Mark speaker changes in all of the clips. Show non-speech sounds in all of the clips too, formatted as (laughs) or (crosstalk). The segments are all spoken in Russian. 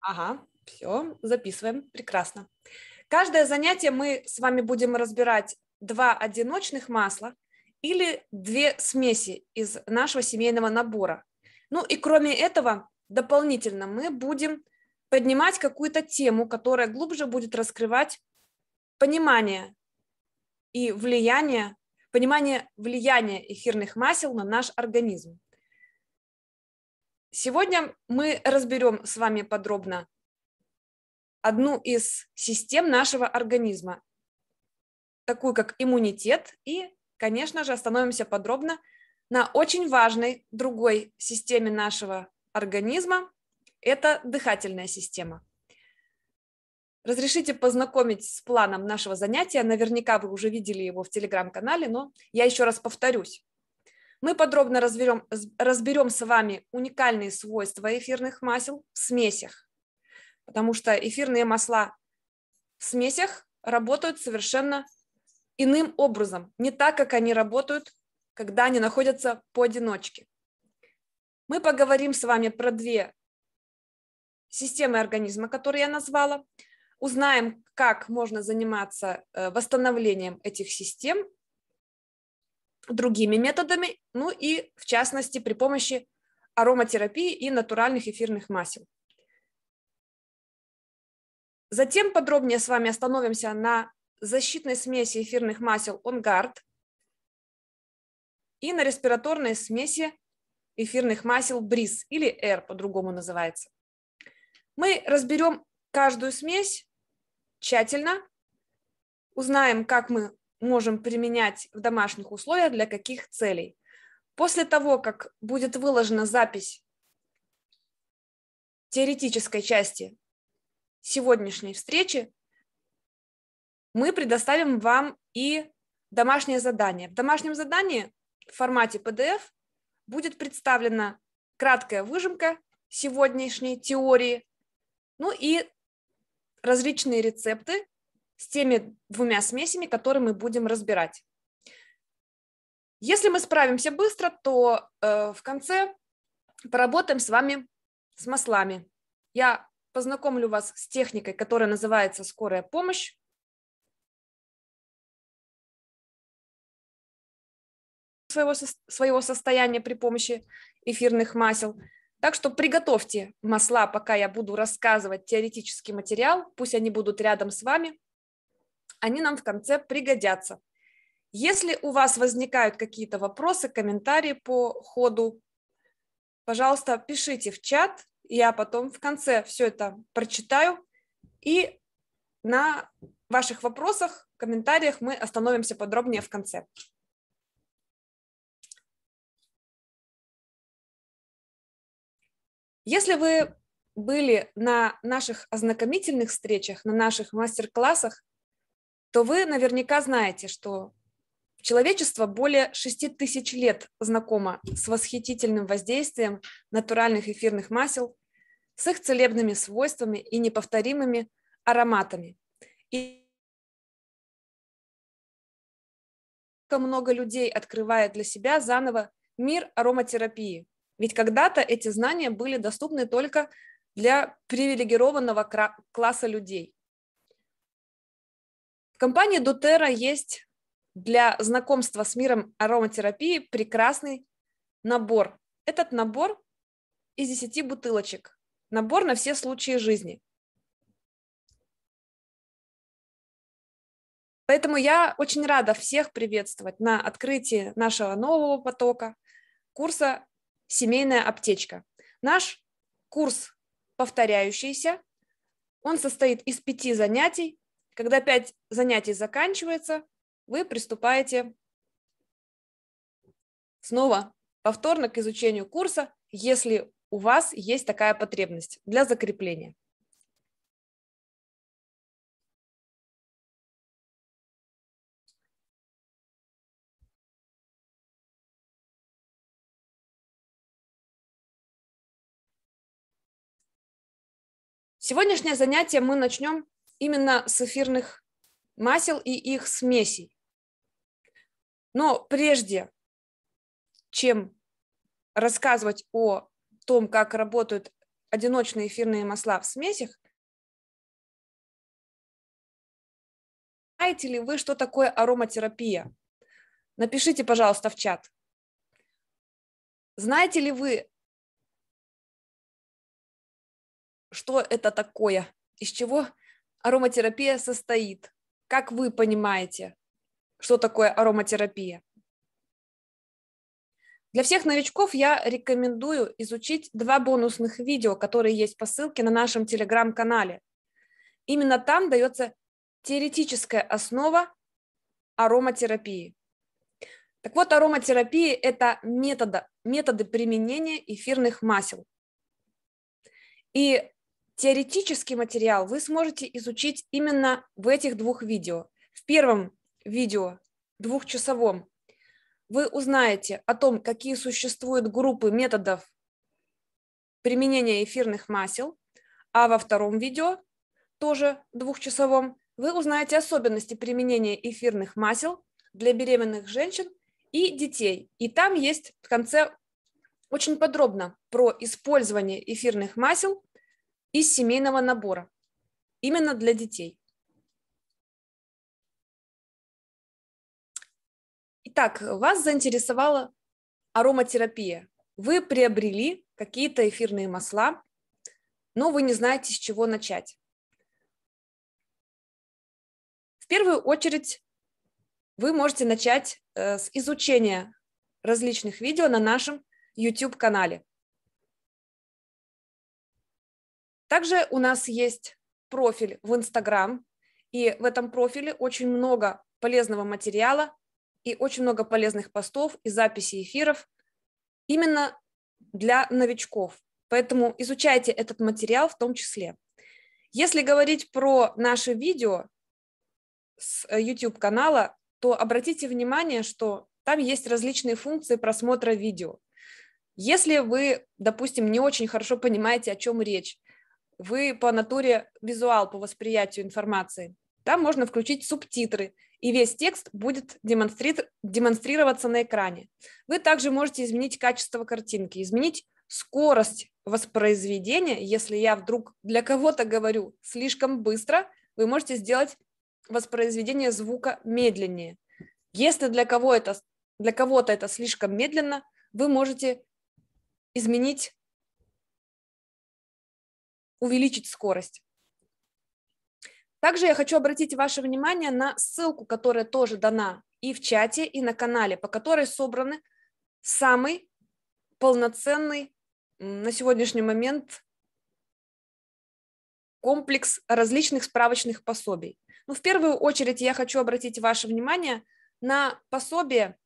Speaker 1: Ага, все, записываем, прекрасно. Каждое занятие мы с вами будем разбирать два одиночных масла или две смеси из нашего семейного набора. Ну и кроме этого, дополнительно мы будем поднимать какую-то тему, которая глубже будет раскрывать понимание и влияние, понимание влияния эфирных масел на наш организм. Сегодня мы разберем с вами подробно одну из систем нашего организма, такую как иммунитет, и, конечно же, остановимся подробно на очень важной другой системе нашего организма – это дыхательная система. Разрешите познакомить с планом нашего занятия. Наверняка вы уже видели его в телеграм-канале, но я еще раз повторюсь. Мы подробно разберем, разберем с вами уникальные свойства эфирных масел в смесях, потому что эфирные масла в смесях работают совершенно иным образом, не так, как они работают, когда они находятся поодиночке. Мы поговорим с вами про две системы организма, которые я назвала, узнаем, как можно заниматься э, восстановлением этих систем другими методами, ну и в частности при помощи ароматерапии и натуральных эфирных масел. Затем подробнее с вами остановимся на защитной смеси эфирных масел «Онгард» и на респираторной смеси эфирных масел «Бриз» или «Р» по-другому называется. Мы разберем каждую смесь тщательно, узнаем, как мы можем применять в домашних условиях для каких целей. После того, как будет выложена запись теоретической части сегодняшней встречи, мы предоставим вам и домашнее задание. В домашнем задании в формате PDF будет представлена краткая выжимка сегодняшней теории, ну и различные рецепты, с теми двумя смесями, которые мы будем разбирать. Если мы справимся быстро, то э, в конце поработаем с вами с маслами. Я познакомлю вас с техникой, которая называется «Скорая помощь». Своего, своего состояния при помощи эфирных масел. Так что приготовьте масла, пока я буду рассказывать теоретический материал. Пусть они будут рядом с вами, они нам в конце пригодятся. Если у вас возникают какие-то вопросы, комментарии по ходу, пожалуйста, пишите в чат, я потом в конце все это прочитаю, и на ваших вопросах, комментариях мы остановимся подробнее в конце. Если вы были на наших ознакомительных встречах, на наших мастер-классах, то вы наверняка знаете, что человечество более 6 тысяч лет знакомо с восхитительным воздействием натуральных эфирных масел, с их целебными свойствами и неповторимыми ароматами. И много людей открывает для себя заново мир ароматерапии. Ведь когда-то эти знания были доступны только для привилегированного класса людей компании Дутера есть для знакомства с миром ароматерапии прекрасный набор. Этот набор из 10 бутылочек. Набор на все случаи жизни. Поэтому я очень рада всех приветствовать на открытии нашего нового потока курса «Семейная аптечка». Наш курс повторяющийся, он состоит из пяти занятий когда пять занятий заканчивается, вы приступаете снова повторно к изучению курса, если у вас есть такая потребность для закрепления. Сегодняшнее занятие мы начнем именно с эфирных масел и их смесей. Но прежде чем рассказывать о том, как работают одиночные эфирные масла в смесях, знаете ли вы, что такое ароматерапия? Напишите, пожалуйста,
Speaker 2: в чат. Знаете ли вы,
Speaker 1: что это такое? Из чего ароматерапия состоит? Как вы понимаете, что такое ароматерапия? Для всех новичков я рекомендую изучить два бонусных видео, которые есть по ссылке на нашем телеграм-канале. Именно там дается теоретическая основа ароматерапии. Так вот, ароматерапия – это метода, методы применения эфирных масел. И теоретический материал вы сможете изучить именно в этих двух видео. В первом видео, двухчасовом, вы узнаете о том, какие существуют группы методов применения эфирных масел, а во втором видео, тоже двухчасовом, вы узнаете особенности применения эфирных масел для беременных женщин и детей. И там есть в конце очень подробно про использование эфирных масел из семейного набора, именно для детей.
Speaker 2: Итак, вас
Speaker 1: заинтересовала ароматерапия. Вы приобрели какие-то эфирные масла, но вы не знаете, с чего начать. В первую очередь вы можете начать э, с изучения различных видео на нашем YouTube-канале. Также у нас есть профиль в Инстаграм, и в этом профиле очень много полезного материала и очень много полезных постов и записей эфиров именно для новичков. Поэтому изучайте этот материал в том числе. Если говорить про наши видео с э, YouTube-канала, то обратите внимание, что там есть различные функции просмотра видео. Если вы, допустим, не очень хорошо понимаете, о чем речь, вы по натуре визуал, по восприятию информации. Там можно включить субтитры, и весь текст будет демонстри... демонстрироваться на экране. Вы также можете изменить качество картинки, изменить скорость воспроизведения. Если я вдруг для кого-то говорю слишком быстро, вы можете сделать воспроизведение звука медленнее. Если для кого это для кого-то это слишком медленно, вы можете изменить увеличить скорость. Также я хочу обратить ваше внимание на ссылку, которая тоже дана и в чате, и на канале, по которой собраны самый полноценный на сегодняшний момент комплекс различных справочных пособий. Ну, в первую очередь я хочу обратить ваше внимание на пособие,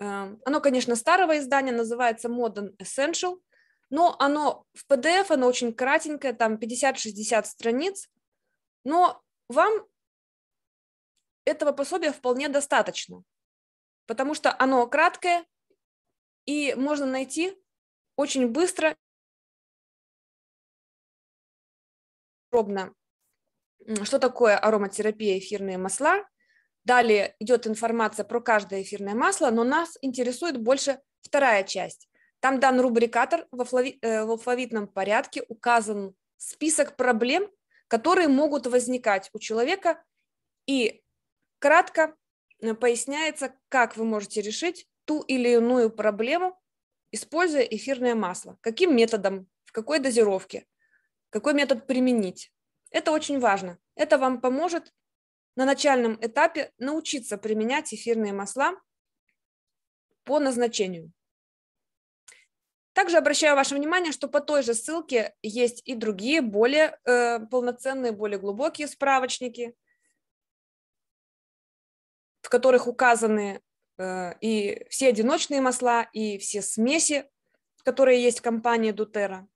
Speaker 1: э, оно, конечно, старого издания, называется Modern Essential – но оно в PDF, оно очень кратенькое, там 50-60 страниц, но вам этого пособия вполне достаточно, потому что оно краткое, и можно найти очень быстро, подробно, что такое ароматерапия эфирные масла. Далее идет информация про каждое эфирное масло, но нас интересует больше вторая часть там дан рубрикатор в, алфави, э, в алфавитном порядке, указан список проблем, которые могут возникать у человека, и кратко э, поясняется, как вы можете решить ту или иную проблему, используя эфирное масло. Каким методом, в какой дозировке, какой метод применить. Это очень важно. Это вам поможет на начальном этапе научиться применять эфирные масла по назначению. Также обращаю ваше внимание, что по той же ссылке есть и другие более э, полноценные, более глубокие справочники, в которых указаны э, и все одиночные масла, и все смеси, которые есть в компании Дутера.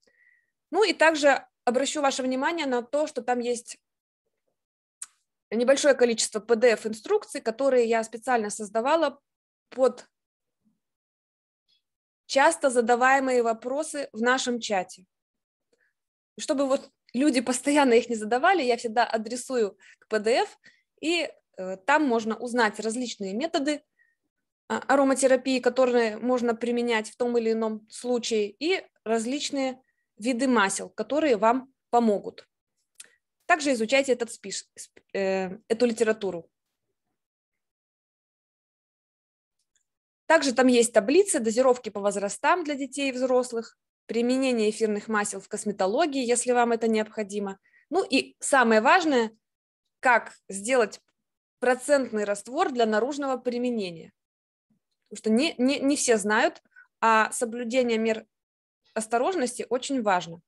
Speaker 1: Ну и также обращу ваше внимание на то, что там есть небольшое количество PDF-инструкций, которые я специально создавала под часто задаваемые вопросы в нашем чате. Чтобы вот люди постоянно их не задавали, я всегда адресую к PDF, и э, там можно узнать различные методы а, ароматерапии, которые можно применять в том или ином случае, и различные виды масел, которые вам помогут. Также изучайте этот спиш, э, эту литературу. Также там есть таблицы дозировки по возрастам для детей и взрослых, применение эфирных масел в косметологии, если вам это необходимо. Ну и самое важное, как сделать процентный раствор для наружного применения. Потому что не, не, не все знают, а соблюдение мер осторожности очень важно.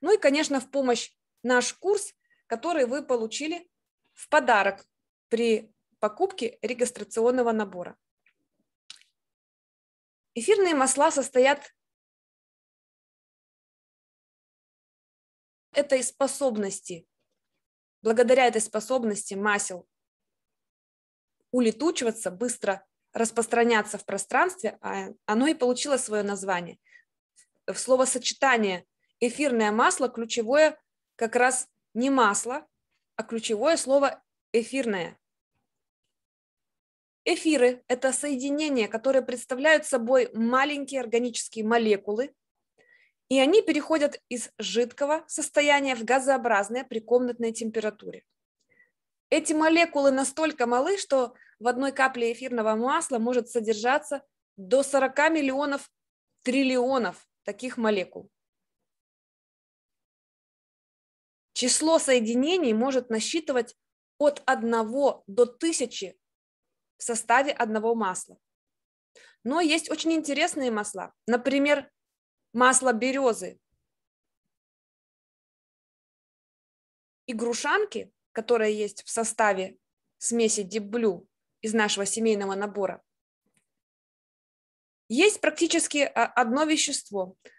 Speaker 1: Ну и, конечно, в помощь наш курс, который вы получили в подарок при покупке регистрационного набора.
Speaker 2: Эфирные масла состоят
Speaker 1: этой способности, благодаря этой способности масел улетучиваться, быстро распространяться в пространстве, а оно и получило свое название. В словосочетание эфирное масло ключевое как раз не масло, а ключевое слово эфирное. Эфиры – это соединения, которые представляют собой маленькие органические молекулы, и они переходят из жидкого состояния в газообразное при комнатной температуре. Эти молекулы настолько малы, что в одной капле эфирного масла может содержаться до 40 миллионов триллионов таких молекул. Число соединений может насчитывать от 1 до 1000 в составе одного масла. Но есть очень интересные масла. Например, масло березы и грушанки, которая есть в составе смеси Deep Blue из нашего семейного набора, есть практически а, одно вещество –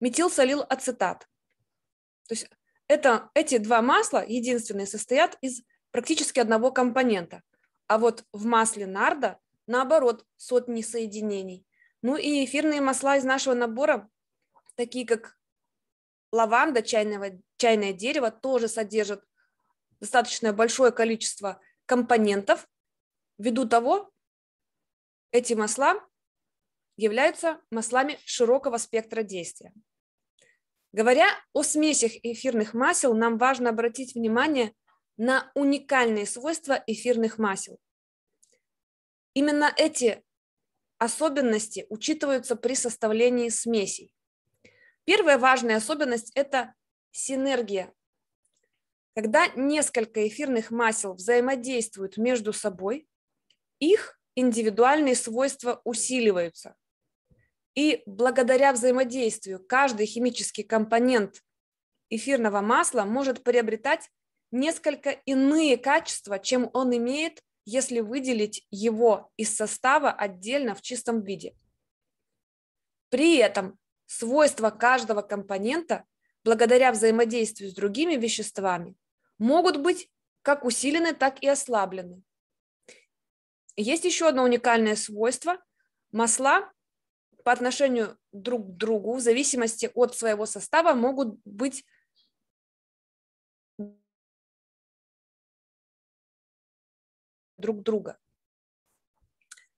Speaker 1: метилсалил ацетат. То есть это, эти два масла единственные состоят из практически одного компонента. А вот в масле нарда, наоборот, сотни соединений. Ну и эфирные масла из нашего набора, такие как лаванда, чайного, чайное дерево, тоже содержат достаточно большое количество компонентов. Ввиду того, эти масла являются маслами широкого спектра действия. Говоря о смесях эфирных масел, нам важно обратить внимание на уникальные свойства эфирных масел. Именно эти особенности учитываются при составлении смесей. Первая важная особенность – это синергия. Когда несколько эфирных масел взаимодействуют между собой, их индивидуальные свойства усиливаются. И благодаря взаимодействию каждый химический компонент эфирного масла может приобретать несколько иные качества, чем он имеет, если выделить его из состава отдельно в чистом виде. При этом свойства каждого компонента, благодаря взаимодействию с другими веществами, могут быть как усилены, так и ослаблены. Есть еще одно уникальное свойство. Масла по отношению друг к другу в зависимости от своего состава могут быть друг друга.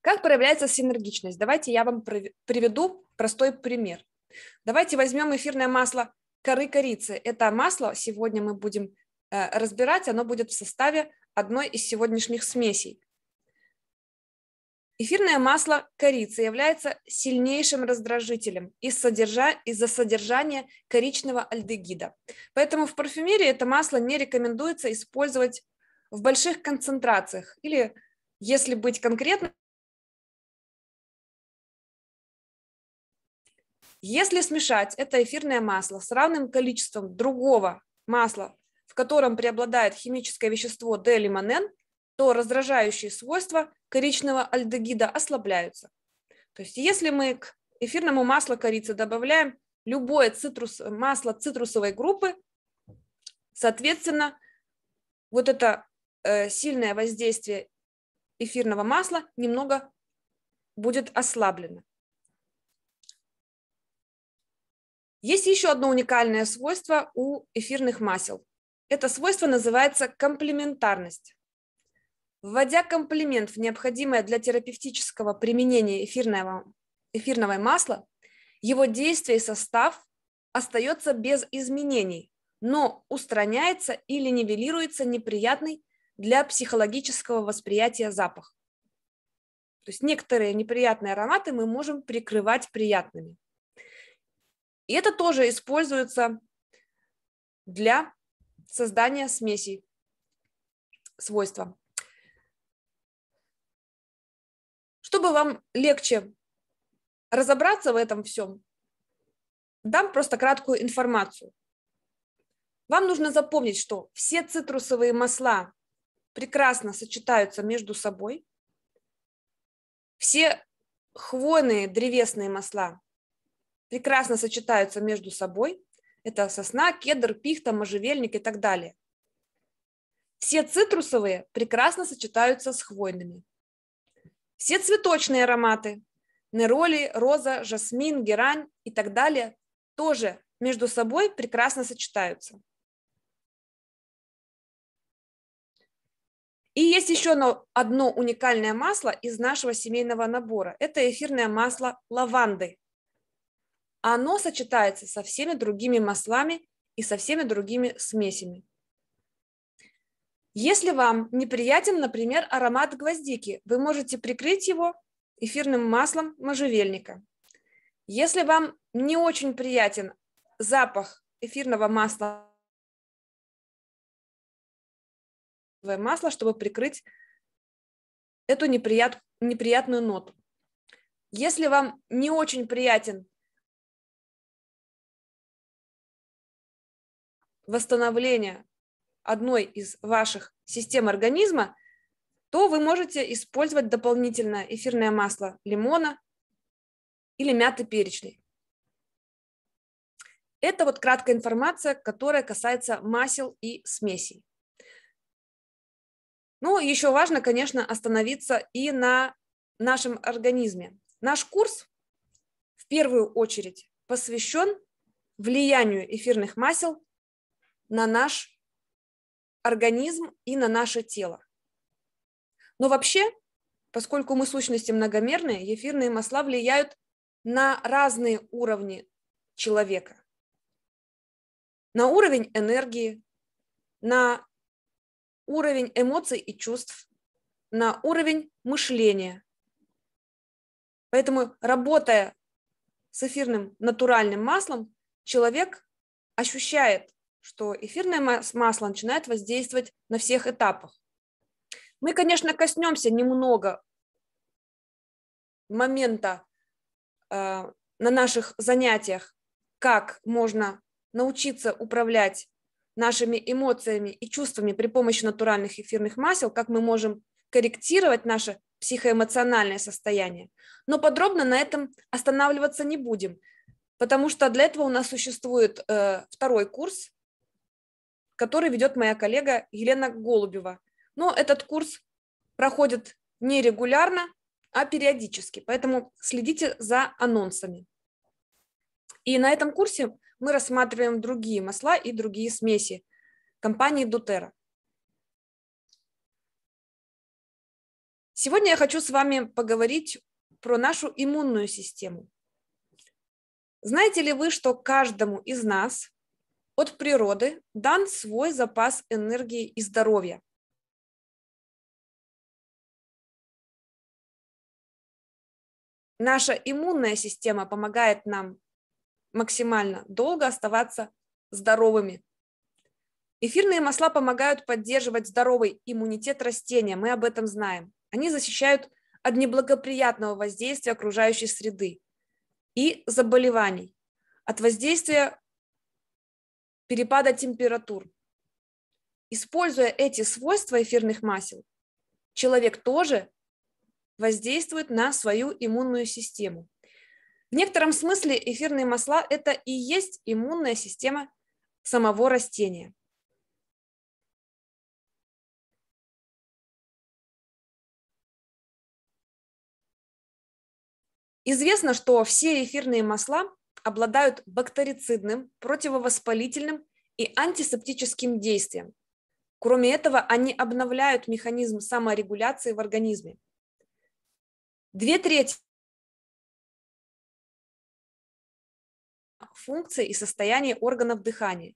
Speaker 1: Как проявляется синергичность? Давайте я вам приведу простой пример. Давайте возьмем эфирное масло коры корицы. Это масло сегодня мы будем э, разбирать, оно будет в составе одной из сегодняшних смесей. Эфирное масло корицы является сильнейшим раздражителем из-за содержания коричневого альдегида. Поэтому в парфюмерии это масло не рекомендуется использовать в больших концентрациях или, если быть конкретным, Если смешать это эфирное масло с равным количеством другого масла, в котором преобладает химическое вещество D-лимонен, то раздражающие свойства коричневого альдегида ослабляются. То есть если мы к эфирному маслу корицы добавляем любое цитрус, масло цитрусовой группы, соответственно, вот это Э, сильное воздействие эфирного масла немного будет ослаблено. Есть еще одно уникальное свойство у эфирных масел. Это свойство называется комплементарность. Вводя комплимент в необходимое для терапевтического применения эфирного, эфирного масла, его действие и состав остается без изменений, но устраняется или нивелируется неприятный для психологического восприятия запах. То есть некоторые неприятные ароматы мы можем прикрывать приятными. И это тоже используется для создания смесей
Speaker 2: свойства. Чтобы вам
Speaker 1: легче разобраться в этом всем, дам просто краткую информацию. Вам нужно запомнить, что все цитрусовые масла прекрасно сочетаются между собой. Все хвойные древесные масла прекрасно сочетаются между собой. Это сосна, кедр, пихта, можжевельник и так далее. Все цитрусовые прекрасно сочетаются с хвойными. Все цветочные ароматы – нероли, роза, жасмин, герань и так далее – тоже между собой прекрасно сочетаются. И есть еще одно уникальное масло из нашего семейного набора. Это эфирное масло лаванды. Оно сочетается со всеми другими маслами и со всеми другими смесями. Если вам неприятен, например, аромат гвоздики, вы можете прикрыть его эфирным маслом можжевельника. Если вам не очень приятен запах эфирного масла
Speaker 2: масло, чтобы прикрыть эту неприят, неприятную ноту. Если вам не очень приятен
Speaker 1: восстановление одной из ваших систем организма, то вы можете использовать дополнительное эфирное масло лимона или мяты перечной. Это вот краткая информация, которая касается масел и смесей. Ну, еще важно, конечно, остановиться и на нашем организме. Наш курс в первую очередь посвящен влиянию эфирных масел на наш организм и на наше тело. Но вообще, поскольку мы сущности многомерные, эфирные масла влияют на разные уровни человека. На уровень энергии, на уровень эмоций и чувств на уровень мышления. Поэтому, работая с эфирным натуральным маслом, человек ощущает, что эфирное масло начинает воздействовать на всех этапах. Мы, конечно, коснемся немного момента э, на наших занятиях, как можно научиться управлять нашими эмоциями и чувствами при помощи натуральных эфирных масел, как мы можем корректировать наше психоэмоциональное состояние. Но подробно на этом останавливаться не будем, потому что для этого у нас существует э, второй курс, который ведет моя коллега Елена Голубева. Но этот курс проходит не регулярно, а периодически, поэтому следите за анонсами. И на этом курсе мы рассматриваем другие масла и другие смеси компании Дутера. Сегодня я хочу с вами поговорить про нашу иммунную систему. Знаете ли вы, что каждому из нас от природы дан свой запас энергии и здоровья? Наша иммунная система помогает нам максимально долго оставаться здоровыми. Эфирные масла помогают поддерживать здоровый иммунитет растения, мы об этом знаем. Они защищают от неблагоприятного воздействия окружающей среды и заболеваний, от воздействия перепада температур. Используя эти свойства эфирных масел, человек тоже воздействует на свою иммунную систему. В некотором смысле эфирные масла – это и есть иммунная система самого растения. Известно, что все эфирные масла обладают бактерицидным, противовоспалительным и антисептическим действием. Кроме этого, они обновляют механизм саморегуляции в организме. Две трети
Speaker 2: функции и состоянии
Speaker 1: органов дыхания.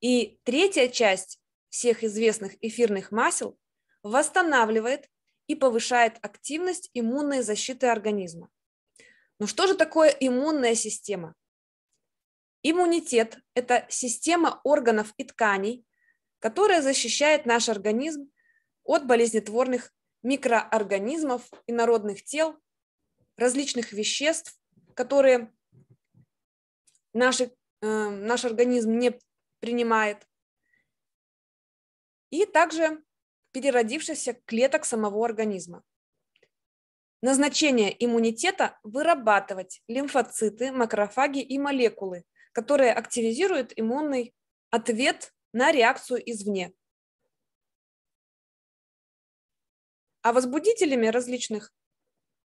Speaker 1: И третья часть всех известных эфирных масел восстанавливает и повышает активность иммунной защиты организма. Но что же такое иммунная система? Иммунитет – это система органов и тканей, которая защищает наш организм от болезнетворных микроорганизмов и народных тел, различных веществ, которые наш, э, эм, наш организм не принимает. И также переродившихся клеток самого организма. Назначение иммунитета – вырабатывать лимфоциты, макрофаги и молекулы, которые активизируют иммунный ответ на реакцию извне. А возбудителями различных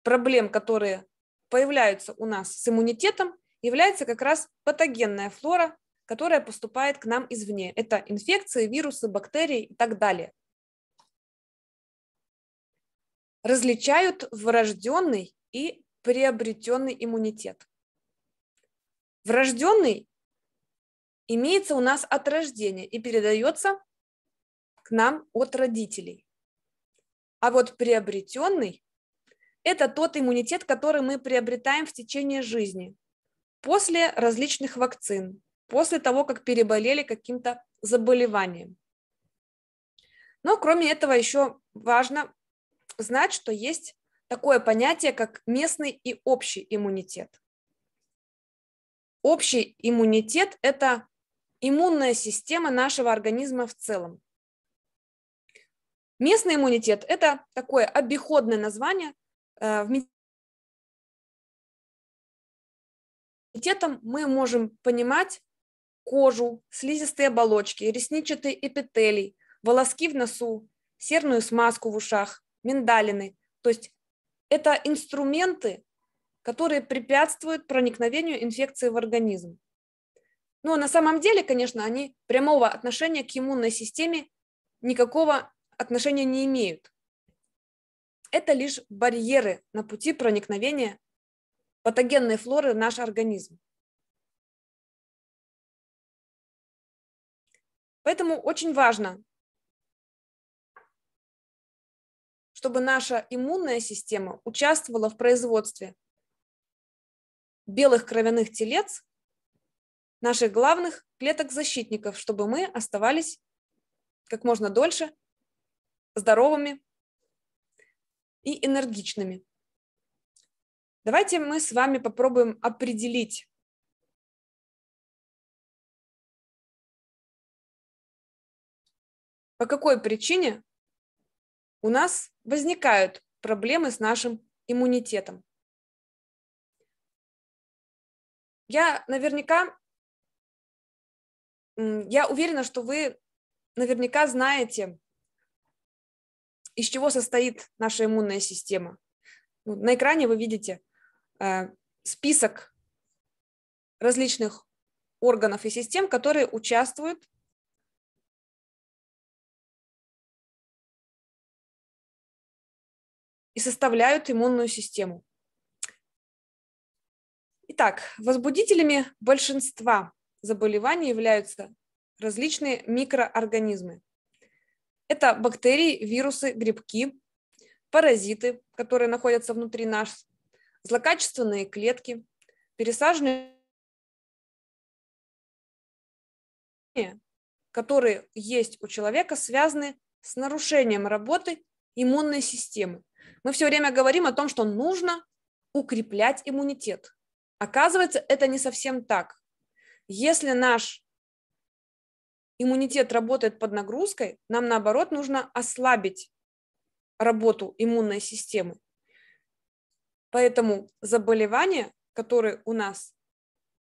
Speaker 1: проблем, которые появляются у нас с иммунитетом, является как раз патогенная флора, которая поступает к нам извне. Это инфекции, вирусы, бактерии и так далее. Различают врожденный и приобретенный иммунитет. Врожденный имеется у нас от рождения и передается к нам от родителей. А вот приобретенный – это тот иммунитет, который мы приобретаем в течение жизни после различных вакцин, после того, как переболели каким-то заболеванием. Но кроме этого еще важно знать, что есть такое понятие, как местный и общий иммунитет. Общий иммунитет – это иммунная система нашего организма в целом. Местный иммунитет – это такое обиходное название э, в медицине.
Speaker 2: иммунитетом мы можем понимать
Speaker 1: кожу, слизистые оболочки, ресничатые эпителий, волоски в носу, серную смазку в ушах, миндалины. То есть это инструменты, которые препятствуют проникновению инфекции в организм. Но ну, а на самом деле, конечно, они прямого отношения к иммунной системе никакого отношения не имеют. Это лишь барьеры на пути проникновения патогенной флоры наш организм.
Speaker 2: Поэтому очень важно,
Speaker 1: чтобы наша иммунная система участвовала в производстве белых кровяных телец, наших главных клеток-защитников, чтобы мы оставались как можно дольше здоровыми и энергичными.
Speaker 2: Давайте мы с вами попробуем определить, по какой причине у нас возникают проблемы с нашим иммунитетом. Я наверняка,
Speaker 1: я уверена, что вы наверняка знаете, из чего состоит наша иммунная система. Ну, на экране вы видите Э, список различных органов
Speaker 2: и систем, которые участвуют и составляют иммунную систему.
Speaker 1: Итак, возбудителями большинства заболеваний являются различные микроорганизмы. Это бактерии, вирусы, грибки, паразиты, которые находятся внутри нас, злокачественные клетки, пересаженные, которые есть у человека, связаны с нарушением работы иммунной системы. Мы все время говорим о том, что нужно укреплять иммунитет. Оказывается, это не совсем так. Если наш иммунитет работает под нагрузкой, нам наоборот нужно ослабить работу иммунной системы. Поэтому заболевания, которые у нас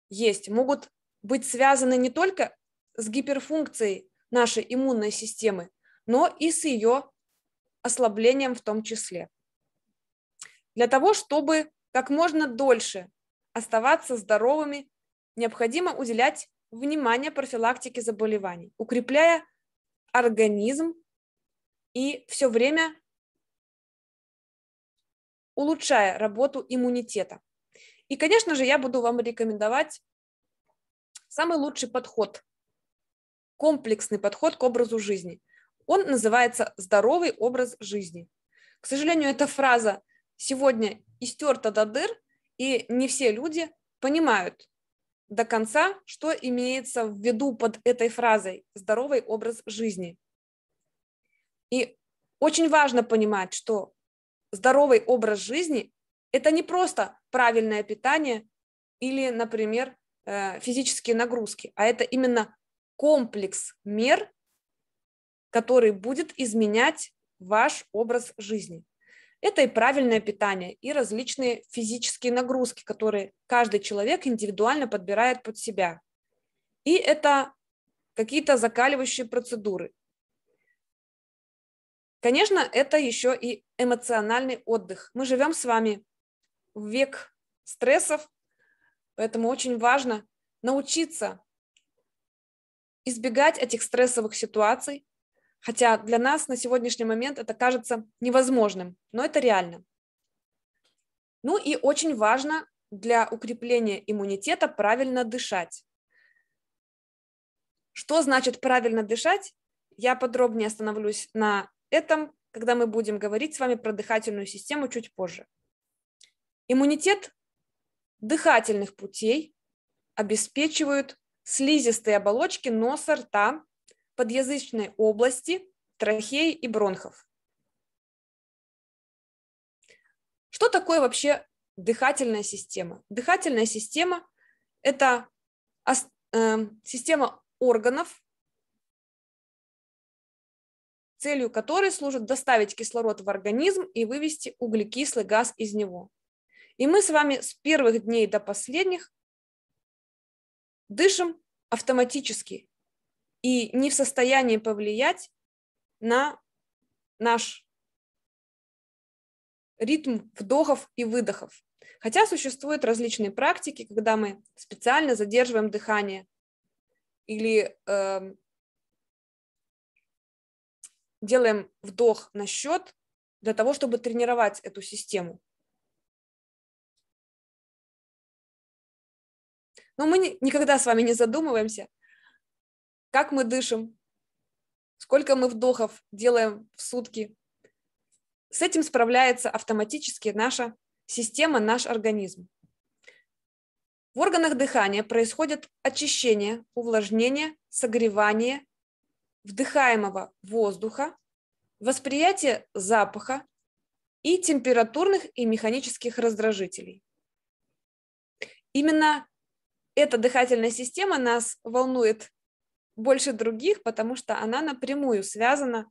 Speaker 1: есть, могут быть связаны не только с гиперфункцией нашей иммунной системы, но и с ее ослаблением в том числе. Для того, чтобы как можно дольше оставаться здоровыми, необходимо уделять внимание профилактике заболеваний, укрепляя организм и все время улучшая работу иммунитета. И, конечно же, я буду вам рекомендовать самый лучший подход, комплексный подход к образу жизни. Он называется «здоровый образ жизни». К сожалению, эта фраза сегодня истерта до дыр, и не все люди понимают до конца, что имеется в виду под этой фразой «здоровый образ жизни». И очень важно понимать, что здоровый образ жизни – это не просто правильное питание или, например, э, физические нагрузки, а это именно комплекс мер, который будет изменять ваш образ жизни. Это и правильное питание, и различные физические нагрузки, которые каждый человек индивидуально подбирает под себя. И это какие-то закаливающие процедуры. Конечно, это еще и эмоциональный отдых. Мы живем с вами в век стрессов, поэтому очень важно научиться избегать этих стрессовых ситуаций, хотя для нас на сегодняшний момент это кажется невозможным, но это реально. Ну и очень важно для укрепления иммунитета правильно дышать. Что значит правильно дышать? Я подробнее остановлюсь на этом когда мы будем говорить с вами про дыхательную систему чуть позже. Иммунитет дыхательных путей обеспечивают слизистые оболочки носа, рта, подъязычной области, трахеи и бронхов. Что такое вообще дыхательная система? Дыхательная система – это эм, система органов, целью которой служит доставить кислород в организм и вывести углекислый газ из него. И мы с вами с первых дней до последних дышим автоматически и не в состоянии повлиять на наш ритм вдохов и выдохов. Хотя существуют различные практики, когда мы специально задерживаем дыхание или эм, делаем вдох на счет для того, чтобы тренировать эту систему.
Speaker 2: Но мы никогда с вами не задумываемся,
Speaker 1: как мы дышим, сколько мы вдохов делаем в сутки. С этим справляется автоматически наша система, наш организм. В органах дыхания происходит очищение, увлажнение, согревание вдыхаемого воздуха, восприятие запаха и температурных и механических раздражителей. Именно эта дыхательная система нас волнует больше других, потому что она напрямую связана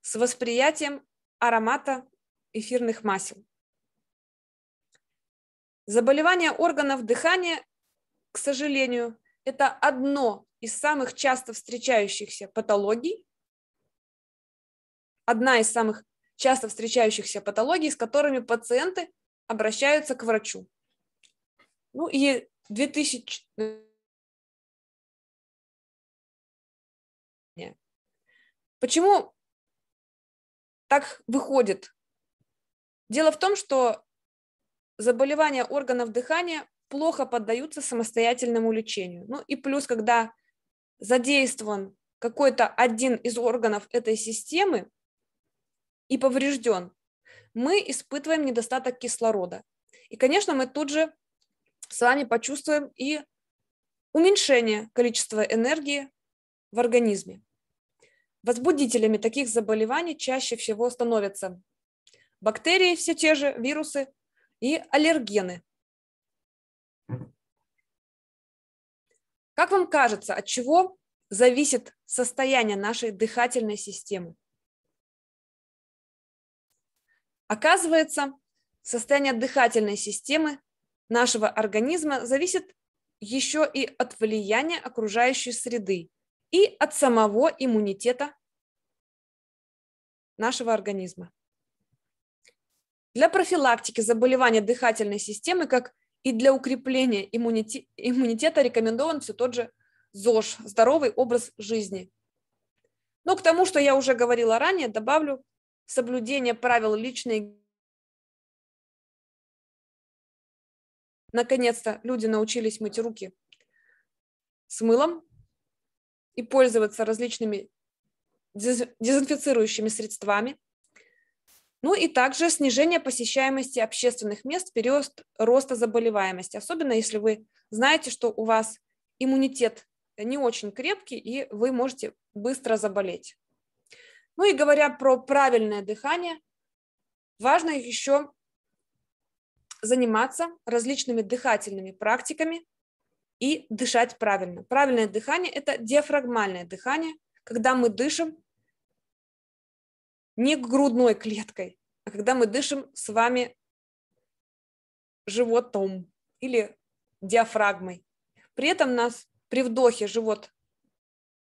Speaker 1: с восприятием аромата эфирных масел. Заболевания органов дыхания, к сожалению, это одно из самых часто встречающихся патологий, одна из самых часто встречающихся патологий, с которыми пациенты обращаются к врачу. Ну и 2000... Почему так выходит? Дело в том, что заболевания органов дыхания плохо поддаются самостоятельному лечению. Ну и плюс, когда задействован какой-то один из органов этой системы и поврежден, мы испытываем недостаток кислорода. И, конечно, мы тут же с вами почувствуем и уменьшение количества энергии в организме. Возбудителями таких заболеваний чаще всего становятся бактерии все те же, вирусы и аллергены – Как вам кажется, от чего зависит состояние нашей дыхательной системы? Оказывается, состояние дыхательной системы нашего организма зависит еще и от влияния окружающей среды и от самого иммунитета нашего организма. Для профилактики заболевания дыхательной системы, как и для укрепления иммунитета, иммунитета рекомендован все тот же ЗОЖ – здоровый образ жизни. Но ну, к тому, что я уже говорила ранее, добавлю соблюдение правил личной Наконец-то люди научились мыть руки с мылом и пользоваться различными дезинфицирующими средствами. Ну и также снижение посещаемости общественных мест в период роста заболеваемости, особенно если вы знаете, что у вас иммунитет не очень крепкий, и вы можете быстро заболеть. Ну и говоря про правильное дыхание, важно еще заниматься различными дыхательными практиками и дышать правильно. Правильное дыхание – это диафрагмальное дыхание, когда мы дышим не грудной клеткой, а когда мы дышим с вами животом или диафрагмой. При этом нас при вдохе живот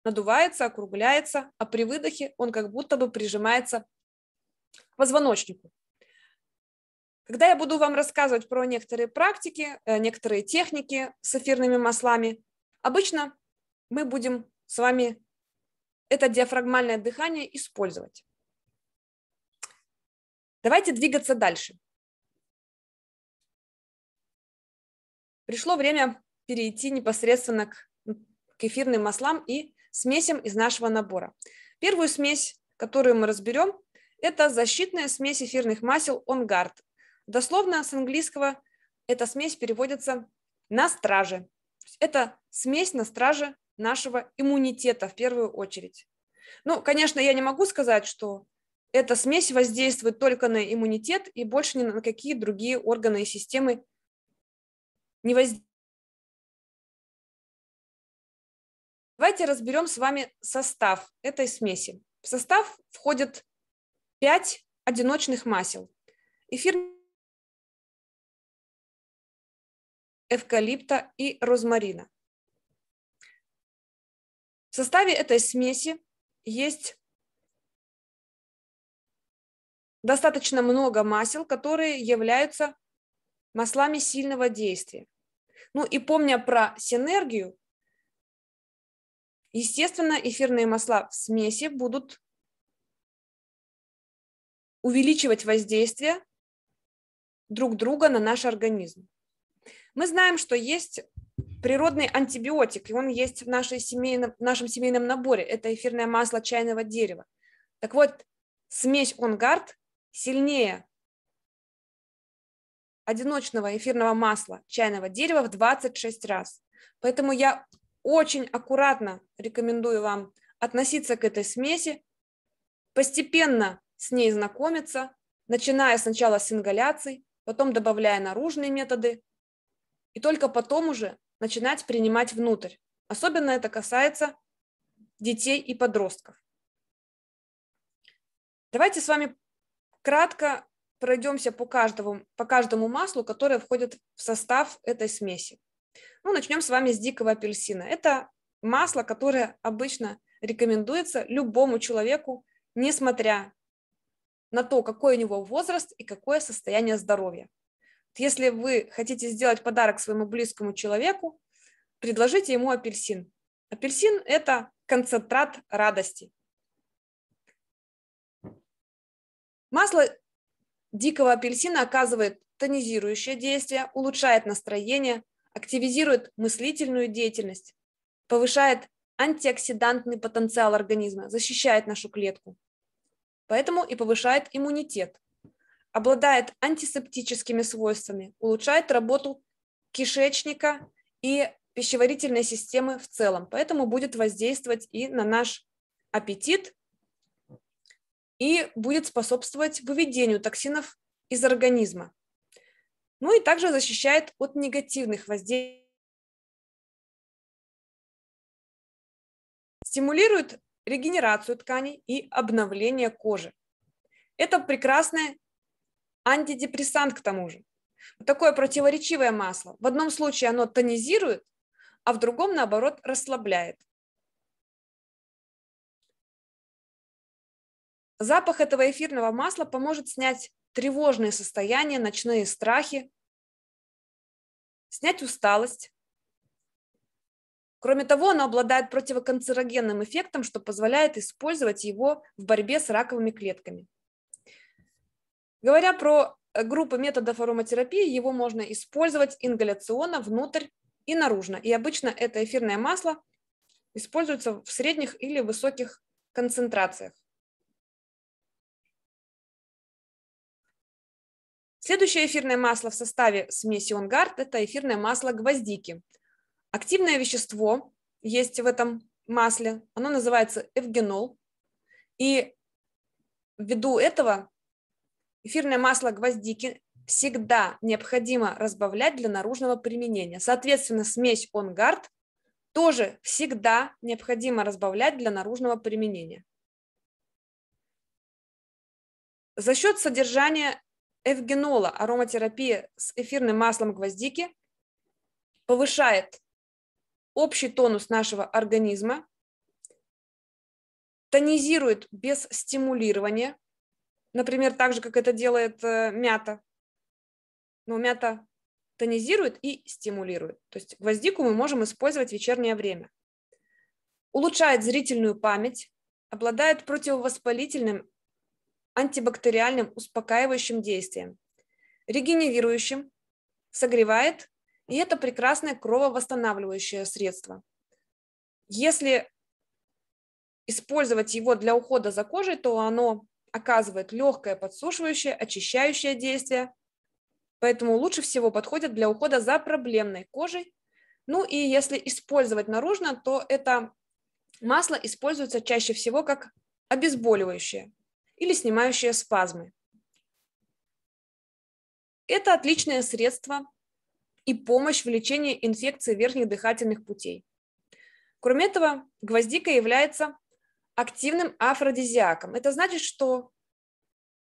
Speaker 1: надувается, округляется, а при выдохе он как будто бы прижимается к позвоночнику. Когда я буду вам рассказывать про некоторые практики, э, некоторые техники с эфирными маслами, обычно мы будем с вами это диафрагмальное дыхание использовать. Давайте двигаться дальше. Пришло время перейти непосредственно к, к эфирным маслам и смесям из нашего набора. Первую смесь, которую мы разберем, это защитная смесь эфирных масел OnGuard. Дословно с английского эта смесь переводится на страже. Это смесь на страже нашего иммунитета в первую очередь. Ну, конечно, я не могу сказать, что эта смесь воздействует только на иммунитет и больше ни на какие другие органы и системы не воздействует. Давайте разберем с вами состав этой смеси. В состав входят 5 одиночных масел. эфир
Speaker 2: эвкалипта и розмарина. В составе этой смеси есть
Speaker 1: достаточно много масел, которые являются маслами сильного действия. Ну и помня про синергию, естественно, эфирные масла в смеси будут увеличивать воздействие друг друга на наш организм. Мы знаем, что есть природный антибиотик, и он есть в, нашей семейном, в нашем семейном наборе. Это эфирное масло чайного дерева. Так вот, смесь онгард сильнее одиночного эфирного масла чайного дерева в 26 раз. Поэтому я очень аккуратно рекомендую вам относиться к этой смеси, постепенно с ней знакомиться, начиная сначала с ингаляций, потом добавляя наружные методы, и только потом уже начинать принимать внутрь. Особенно это касается детей и подростков. Давайте с вами Кратко пройдемся по каждому, по каждому маслу, которое входит в состав этой смеси. Ну, начнем с вами с дикого апельсина. Это масло, которое обычно рекомендуется любому человеку, несмотря на то, какой у него возраст и какое состояние здоровья. Если вы хотите сделать подарок своему близкому человеку, предложите ему апельсин. Апельсин – это концентрат радости. Масло дикого апельсина оказывает тонизирующее действие, улучшает настроение, активизирует мыслительную деятельность, повышает антиоксидантный потенциал организма, защищает нашу клетку, поэтому и повышает иммунитет, обладает антисептическими свойствами, улучшает работу кишечника и пищеварительной системы в целом, поэтому будет воздействовать и на наш аппетит, и будет способствовать выведению токсинов из организма. Ну и также защищает от негативных воздействий. Стимулирует регенерацию тканей и обновление кожи. Это прекрасный антидепрессант к тому же. такое противоречивое масло. В одном случае оно тонизирует, а в другом, наоборот, расслабляет.
Speaker 2: Запах этого
Speaker 1: эфирного масла поможет снять тревожные состояния, ночные страхи, снять усталость. Кроме того, оно обладает противоканцерогенным эффектом, что позволяет использовать его в борьбе с раковыми клетками. Говоря про э, группы методов ароматерапии, его можно использовать ингаляционно, внутрь и наружно. И обычно это эфирное масло используется в средних или высоких концентрациях. Следующее эфирное масло в составе смеси Онгард – это эфирное масло гвоздики. Активное вещество есть в этом масле, оно называется эвгенол. И ввиду этого эфирное масло гвоздики всегда необходимо разбавлять для наружного применения. Соответственно, смесь онгард тоже всегда необходимо разбавлять для наружного применения. За счет содержания эвгенола, ароматерапия с эфирным маслом гвоздики, повышает общий тонус нашего организма, тонизирует без стимулирования, например, так же, как это делает э, мята. Но мята тонизирует и стимулирует. То есть гвоздику мы можем использовать в вечернее время. Улучшает зрительную память, обладает противовоспалительным антибактериальным успокаивающим действием, регенерирующим, согревает, и это прекрасное крововосстанавливающее средство. Если использовать его для ухода за кожей, то оно оказывает легкое подсушивающее, очищающее действие, поэтому лучше всего подходит для ухода за проблемной кожей. Ну и если использовать наружно, то это масло используется чаще всего как обезболивающее – или снимающие спазмы. Это отличное средство и помощь в лечении инфекции верхних дыхательных путей. Кроме этого, гвоздика является активным афродизиаком. Это значит, что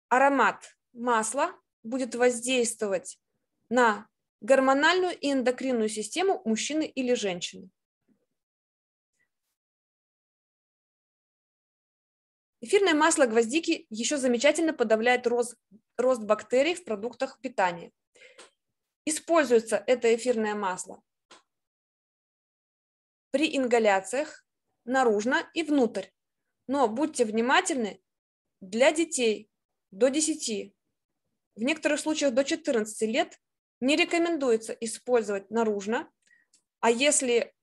Speaker 1: аромат масла будет воздействовать на гормональную и эндокринную систему мужчины или женщины. Эфирное масло гвоздики еще замечательно подавляет рост, рост бактерий в продуктах питания. Используется это эфирное масло при ингаляциях наружно и внутрь. Но будьте внимательны для детей до 10, в некоторых случаях до 14 лет не рекомендуется использовать наружно, а если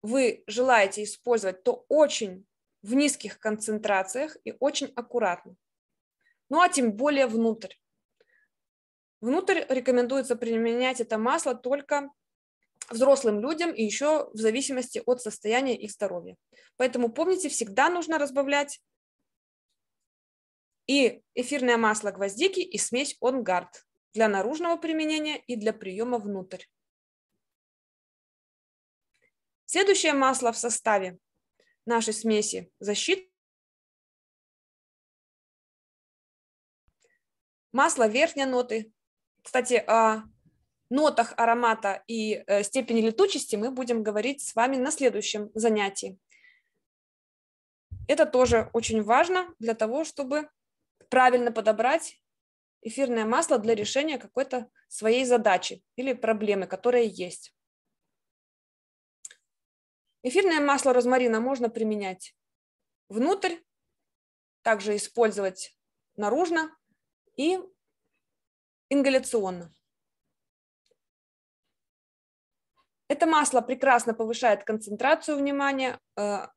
Speaker 1: вы желаете использовать, то очень в низких концентрациях и очень аккуратно. Ну а тем более внутрь. Внутрь рекомендуется применять это масло только взрослым людям и еще в зависимости от состояния их здоровья. Поэтому помните, всегда нужно разбавлять и эфирное масло гвоздики, и смесь онгард для наружного применения и для приема внутрь. Следующее масло в
Speaker 2: составе нашей смеси защиты,
Speaker 1: масло верхней ноты. Кстати, о нотах аромата и э, степени летучести мы будем говорить с вами на следующем занятии. Это тоже очень важно для того, чтобы правильно подобрать эфирное масло для решения какой-то своей задачи или проблемы, которая есть. Эфирное масло розмарина можно применять внутрь, также использовать наружно и ингаляционно. Это масло прекрасно повышает концентрацию
Speaker 2: внимания, э,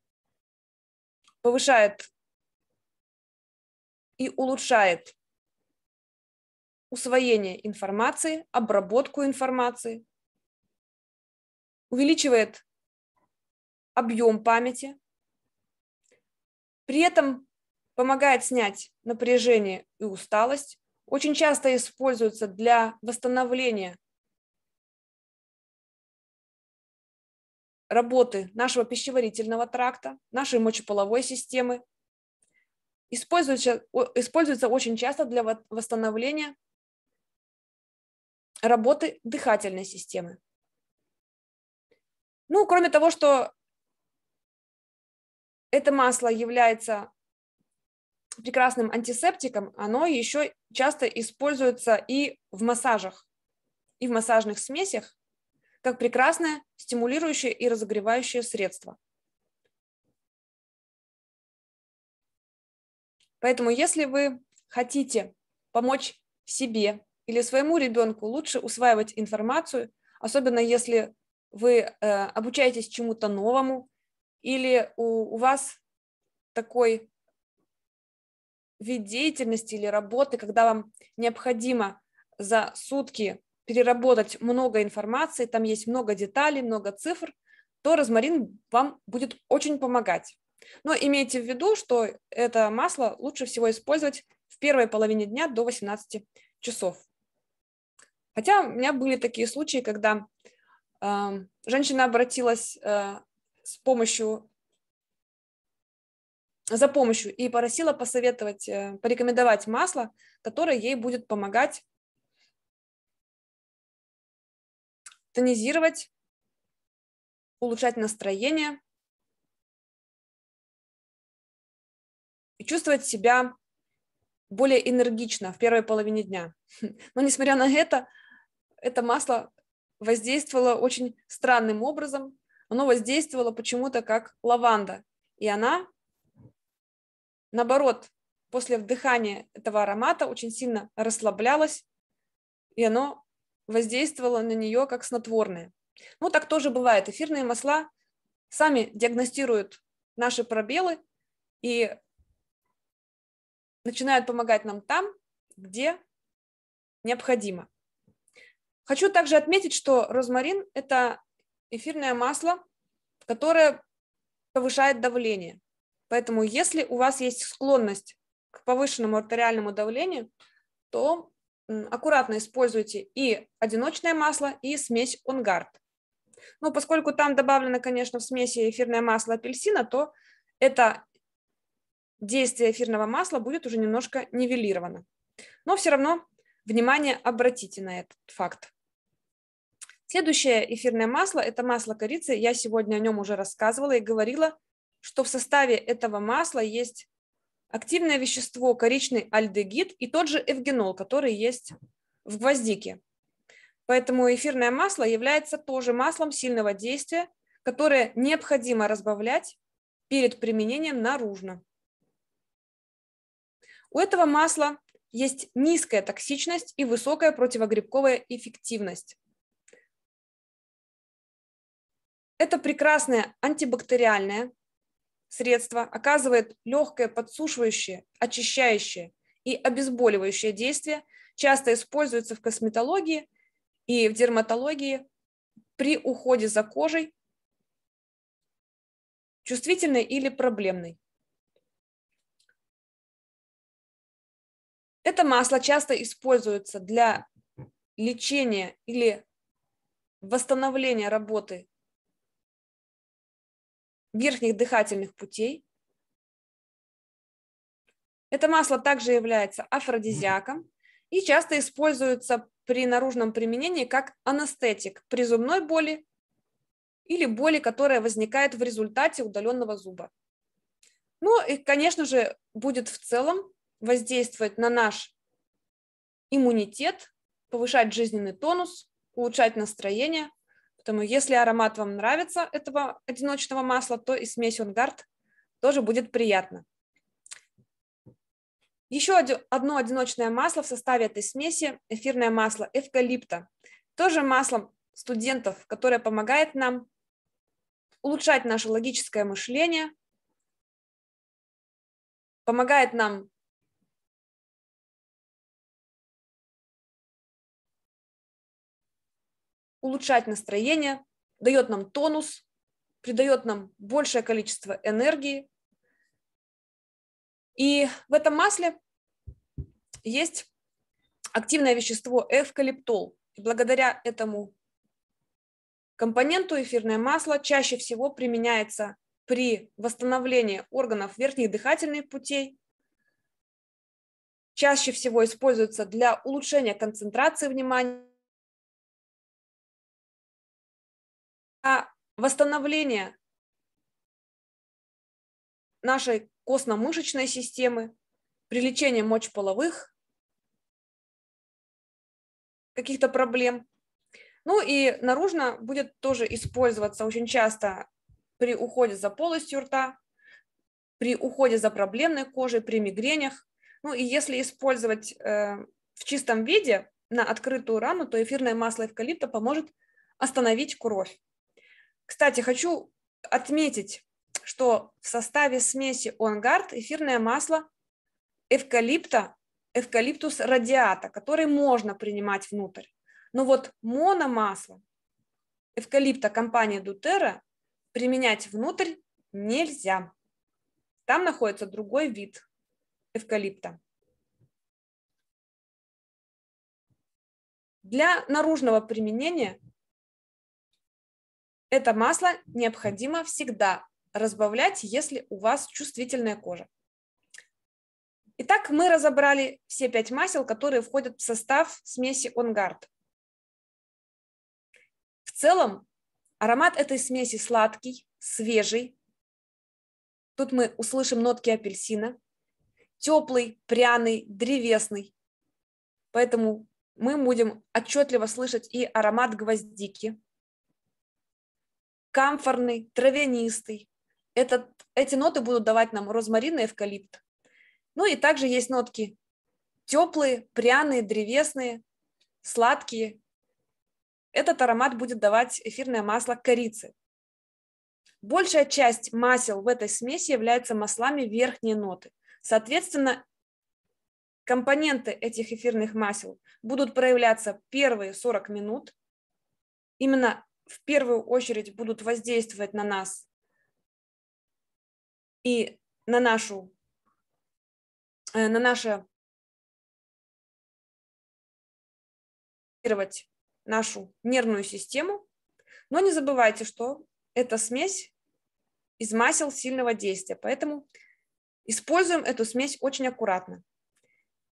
Speaker 2: повышает и улучшает усвоение информации, обработку
Speaker 1: информации, увеличивает объем памяти. При этом помогает снять напряжение и усталость. Очень часто используется для восстановления
Speaker 2: работы нашего
Speaker 1: пищеварительного тракта, нашей мочеполовой системы. Используется, используется очень часто для восстановления работы дыхательной системы. Ну, кроме того, что это масло является прекрасным антисептиком, оно еще часто используется и в массажах, и в массажных смесях, как прекрасное стимулирующее и разогревающее средство. Поэтому если вы хотите помочь себе или своему ребенку лучше усваивать информацию, особенно если вы э, обучаетесь чему-то новому, или у, у вас такой вид деятельности или работы, когда вам необходимо за сутки переработать много информации, там есть много деталей, много цифр, то розмарин вам будет очень помогать. Но имейте в виду, что это масло лучше всего использовать в первой половине дня до 18 часов. Хотя у меня были такие случаи, когда э, женщина обратилась э, с помощью за помощью и попросила посоветовать, э, порекомендовать масло, которое ей будет помогать тонизировать, улучшать настроение
Speaker 2: и чувствовать себя
Speaker 1: более энергично в первой половине дня. (laughs) Но несмотря на это, это масло воздействовало очень странным образом оно воздействовало почему-то как лаванда. И она, наоборот, после вдыхания этого аромата очень сильно расслаблялась, и оно воздействовало на нее как снотворное. Ну, так тоже бывает. Эфирные масла сами диагностируют наши пробелы и начинают помогать нам там, где необходимо. Хочу также отметить, что розмарин – это эфирное масло, которое повышает давление. Поэтому если у вас есть склонность к повышенному артериальному давлению, то аккуратно используйте и одиночное масло, и смесь онгард. Ну, поскольку там добавлено, конечно, в смеси эфирное масло апельсина, то это действие эфирного масла будет уже немножко нивелировано. Но все равно внимание обратите на этот факт. Следующее эфирное масло – это масло корицы. Я сегодня о нем уже рассказывала и говорила, что в составе этого масла есть активное вещество коричный альдегид и тот же эвгенол, который есть в гвоздике. Поэтому эфирное масло является тоже маслом сильного действия, которое необходимо разбавлять перед применением наружно. У этого масла есть низкая токсичность и высокая противогрибковая эффективность. Это прекрасное антибактериальное средство оказывает легкое подсушивающее, очищающее и обезболивающее действие, часто используется в косметологии и в дерматологии при уходе за кожей чувствительной или проблемной. Это масло часто используется для лечения или восстановления работы верхних дыхательных путей. Это масло также является афродизиаком и часто используется при наружном применении как анестетик при зубной боли или боли, которая возникает в результате удаленного зуба. Ну и, конечно же, будет в целом воздействовать на наш иммунитет, повышать жизненный тонус, улучшать настроение, Поэтому если аромат вам нравится этого одиночного масла, то и смесь Унгард тоже будет приятно. Еще одно одиночное масло в составе этой смеси – эфирное масло эвкалипта. Тоже маслом студентов, которое помогает нам улучшать наше логическое мышление, помогает нам улучшать настроение, дает нам тонус, придает нам большее количество энергии. И в этом масле есть активное вещество эвкалиптол. И благодаря этому компоненту эфирное масло чаще всего применяется при восстановлении органов верхних дыхательных путей, чаще всего используется для улучшения концентрации внимания,
Speaker 2: А восстановление нашей костно-мышечной системы, при лечении
Speaker 1: мочеполовых каких-то проблем. Ну и наружно будет тоже использоваться очень часто при уходе за полостью рта, при уходе за проблемной кожей, при мигренях. Ну и если использовать э, в чистом виде на открытую рану, то эфирное масло эвкалипта поможет остановить кровь. Кстати, хочу отметить, что в составе смеси онгард эфирное масло эвкалипта, эвкалиптус радиата, который можно принимать внутрь. Но вот мономасло эвкалипта компании Дутера применять внутрь нельзя. Там находится другой вид эвкалипта.
Speaker 2: Для наружного
Speaker 1: применения это масло необходимо всегда разбавлять, если у вас чувствительная кожа. Итак, мы разобрали все пять масел, которые входят в состав смеси Онгард. В целом, аромат этой смеси сладкий, свежий. Тут мы услышим нотки апельсина. Теплый, пряный, древесный. Поэтому мы будем отчетливо слышать и аромат гвоздики, камфорный, травянистый. Этот, эти ноты будут давать нам розмарин и эвкалипт. Ну и также есть нотки теплые, пряные, древесные, сладкие. Этот аромат будет давать эфирное масло корицы. Большая часть масел в этой смеси является маслами верхней ноты. Соответственно, компоненты этих эфирных масел будут проявляться первые 40 минут. Именно в первую очередь будут воздействовать на нас и на нашу, э, на наше нашу нервную систему. Но не забывайте, что это смесь из масел сильного действия, поэтому используем эту смесь очень аккуратно.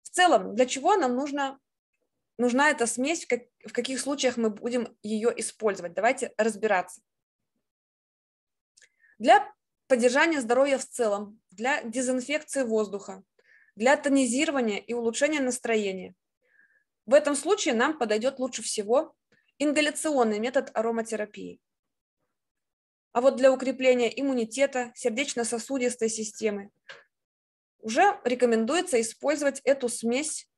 Speaker 1: В целом, для чего нам нужно нужна эта смесь, как, в каких случаях мы будем ее использовать. Давайте разбираться. Для поддержания здоровья в целом, для дезинфекции воздуха, для тонизирования и улучшения настроения. В этом случае нам подойдет лучше всего ингаляционный метод ароматерапии. А вот для укрепления иммунитета, сердечно-сосудистой системы уже рекомендуется использовать эту смесь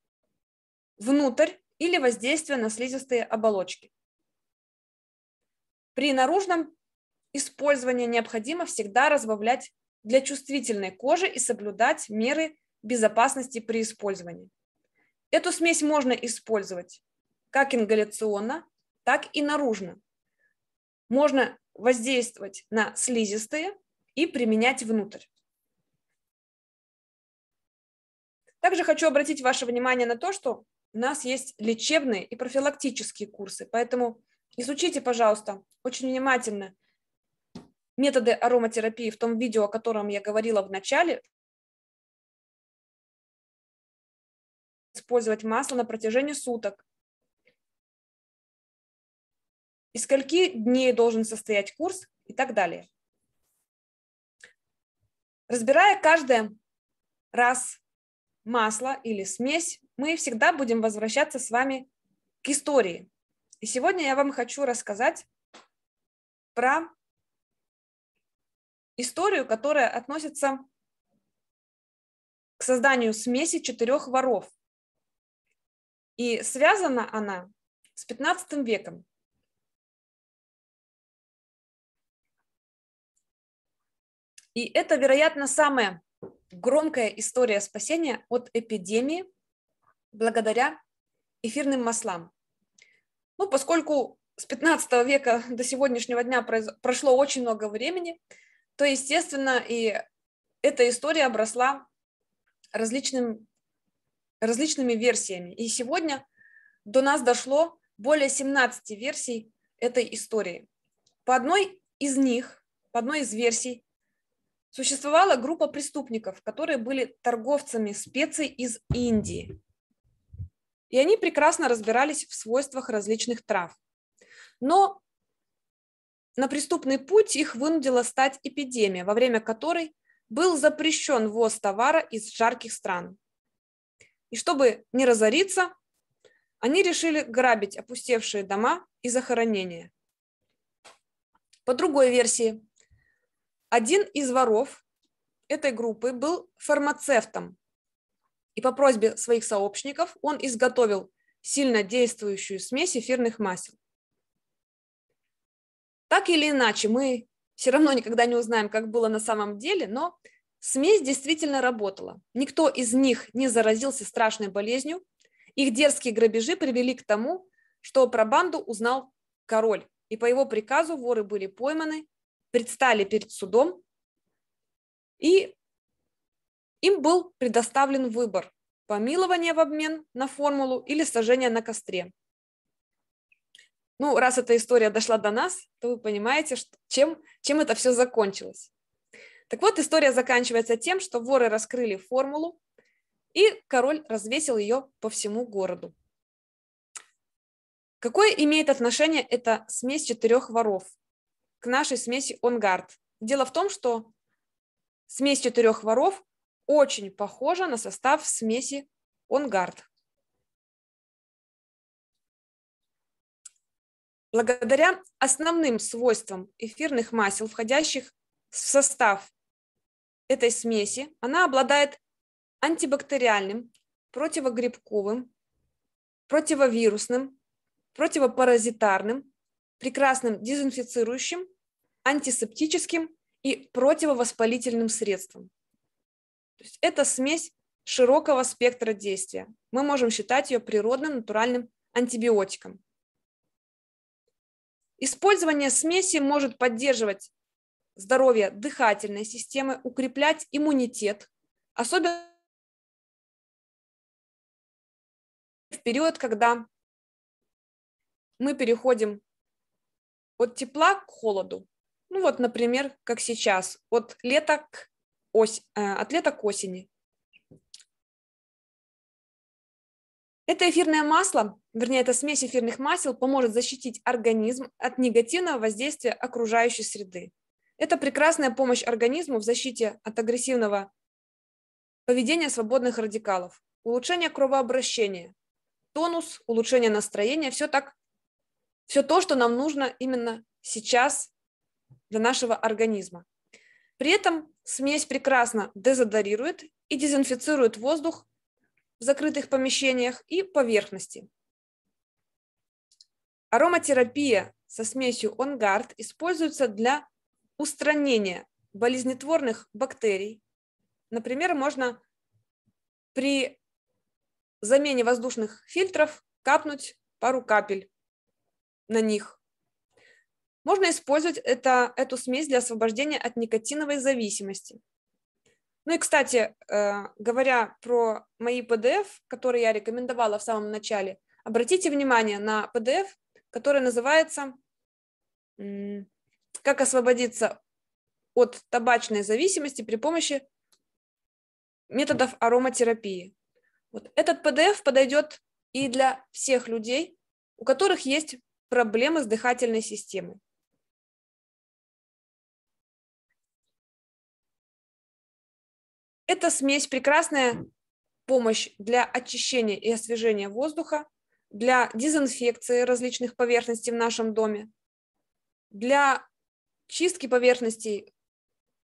Speaker 1: внутрь или воздействие на слизистые оболочки. При наружном использовании необходимо всегда разбавлять для чувствительной кожи и соблюдать меры безопасности при использовании. Эту смесь можно использовать как ингаляционно, так и наружно. Можно воздействовать на слизистые и применять внутрь. Также хочу обратить ваше внимание на то, что у нас есть лечебные и профилактические курсы, поэтому изучите, пожалуйста, очень внимательно методы ароматерапии в том видео, о котором я говорила в начале, использовать масло на протяжении суток. и скольки дней должен состоять курс и так далее. Разбирая каждый раз масло или смесь, мы всегда будем возвращаться с вами к истории. И сегодня я вам хочу рассказать про историю, которая относится к созданию смеси четырех воров. И связана она с 15 веком. И это, вероятно, самая громкая история спасения от эпидемии – благодаря эфирным маслам. Ну, поскольку с 15 века до сегодняшнего дня прошло очень много времени, то, естественно, и эта история обросла различным, различными версиями. И сегодня до нас дошло более 17 версий этой истории. По одной из них, по одной из версий, существовала группа преступников, которые были торговцами специй из Индии и они прекрасно разбирались в свойствах различных трав. Но на преступный путь их вынудила стать эпидемия, во время которой был запрещен ввоз товара из жарких стран. И чтобы не разориться, они решили грабить опустевшие дома и захоронения. По другой версии, один из воров этой группы был фармацевтом, и по просьбе своих сообщников он изготовил сильно действующую смесь эфирных масел. Так или иначе, мы все равно никогда не узнаем, как было на самом деле, но смесь действительно работала. Никто из них не заразился страшной болезнью. Их дерзкие грабежи привели к тому, что про банду узнал король, и по его приказу воры были пойманы, предстали перед судом и им был предоставлен выбор – помилование в обмен на формулу или сожжение на костре. Ну, раз эта история дошла до нас, то вы понимаете, чем, чем это все закончилось. Так вот, история заканчивается тем, что воры раскрыли формулу, и король развесил ее по всему городу. Какое имеет отношение эта смесь четырех воров к нашей смеси онгард? Дело в том, что смесь четырех воров очень похожа на состав смеси «Онгард». Благодаря основным свойствам эфирных масел, входящих в состав этой смеси, она обладает антибактериальным, противогрибковым, противовирусным, противопаразитарным, прекрасным дезинфицирующим, антисептическим и противовоспалительным средством. То есть это смесь широкого спектра действия. Мы можем считать ее природным натуральным антибиотиком. Использование смеси может поддерживать здоровье дыхательной системы, укреплять иммунитет, особенно
Speaker 2: в период, когда мы переходим
Speaker 1: от тепла к холоду. Ну вот, например, как сейчас, от лета к ось, э, атлета к осени. Это эфирное масло, вернее, это смесь эфирных масел поможет защитить организм от негативного воздействия окружающей среды. Это прекрасная помощь организму в защите от агрессивного поведения свободных радикалов, улучшение кровообращения, тонус, улучшение настроения, все так, все то, что нам нужно именно сейчас для нашего организма. При этом смесь прекрасно дезодорирует и дезинфицирует воздух в закрытых помещениях и поверхности. Ароматерапия со смесью онгард используется для устранения болезнетворных бактерий. Например, можно при замене воздушных фильтров капнуть пару капель на них можно использовать это, эту смесь для освобождения от никотиновой зависимости. Ну и, кстати, э, говоря про мои PDF, которые я рекомендовала в самом начале, обратите внимание на PDF, который называется «Как освободиться от табачной зависимости при помощи методов ароматерапии». Вот этот PDF подойдет и для всех людей, у которых есть проблемы с дыхательной системой. Эта смесь прекрасная помощь для очищения и освежения воздуха, для дезинфекции различных поверхностей в нашем доме, для чистки поверхностей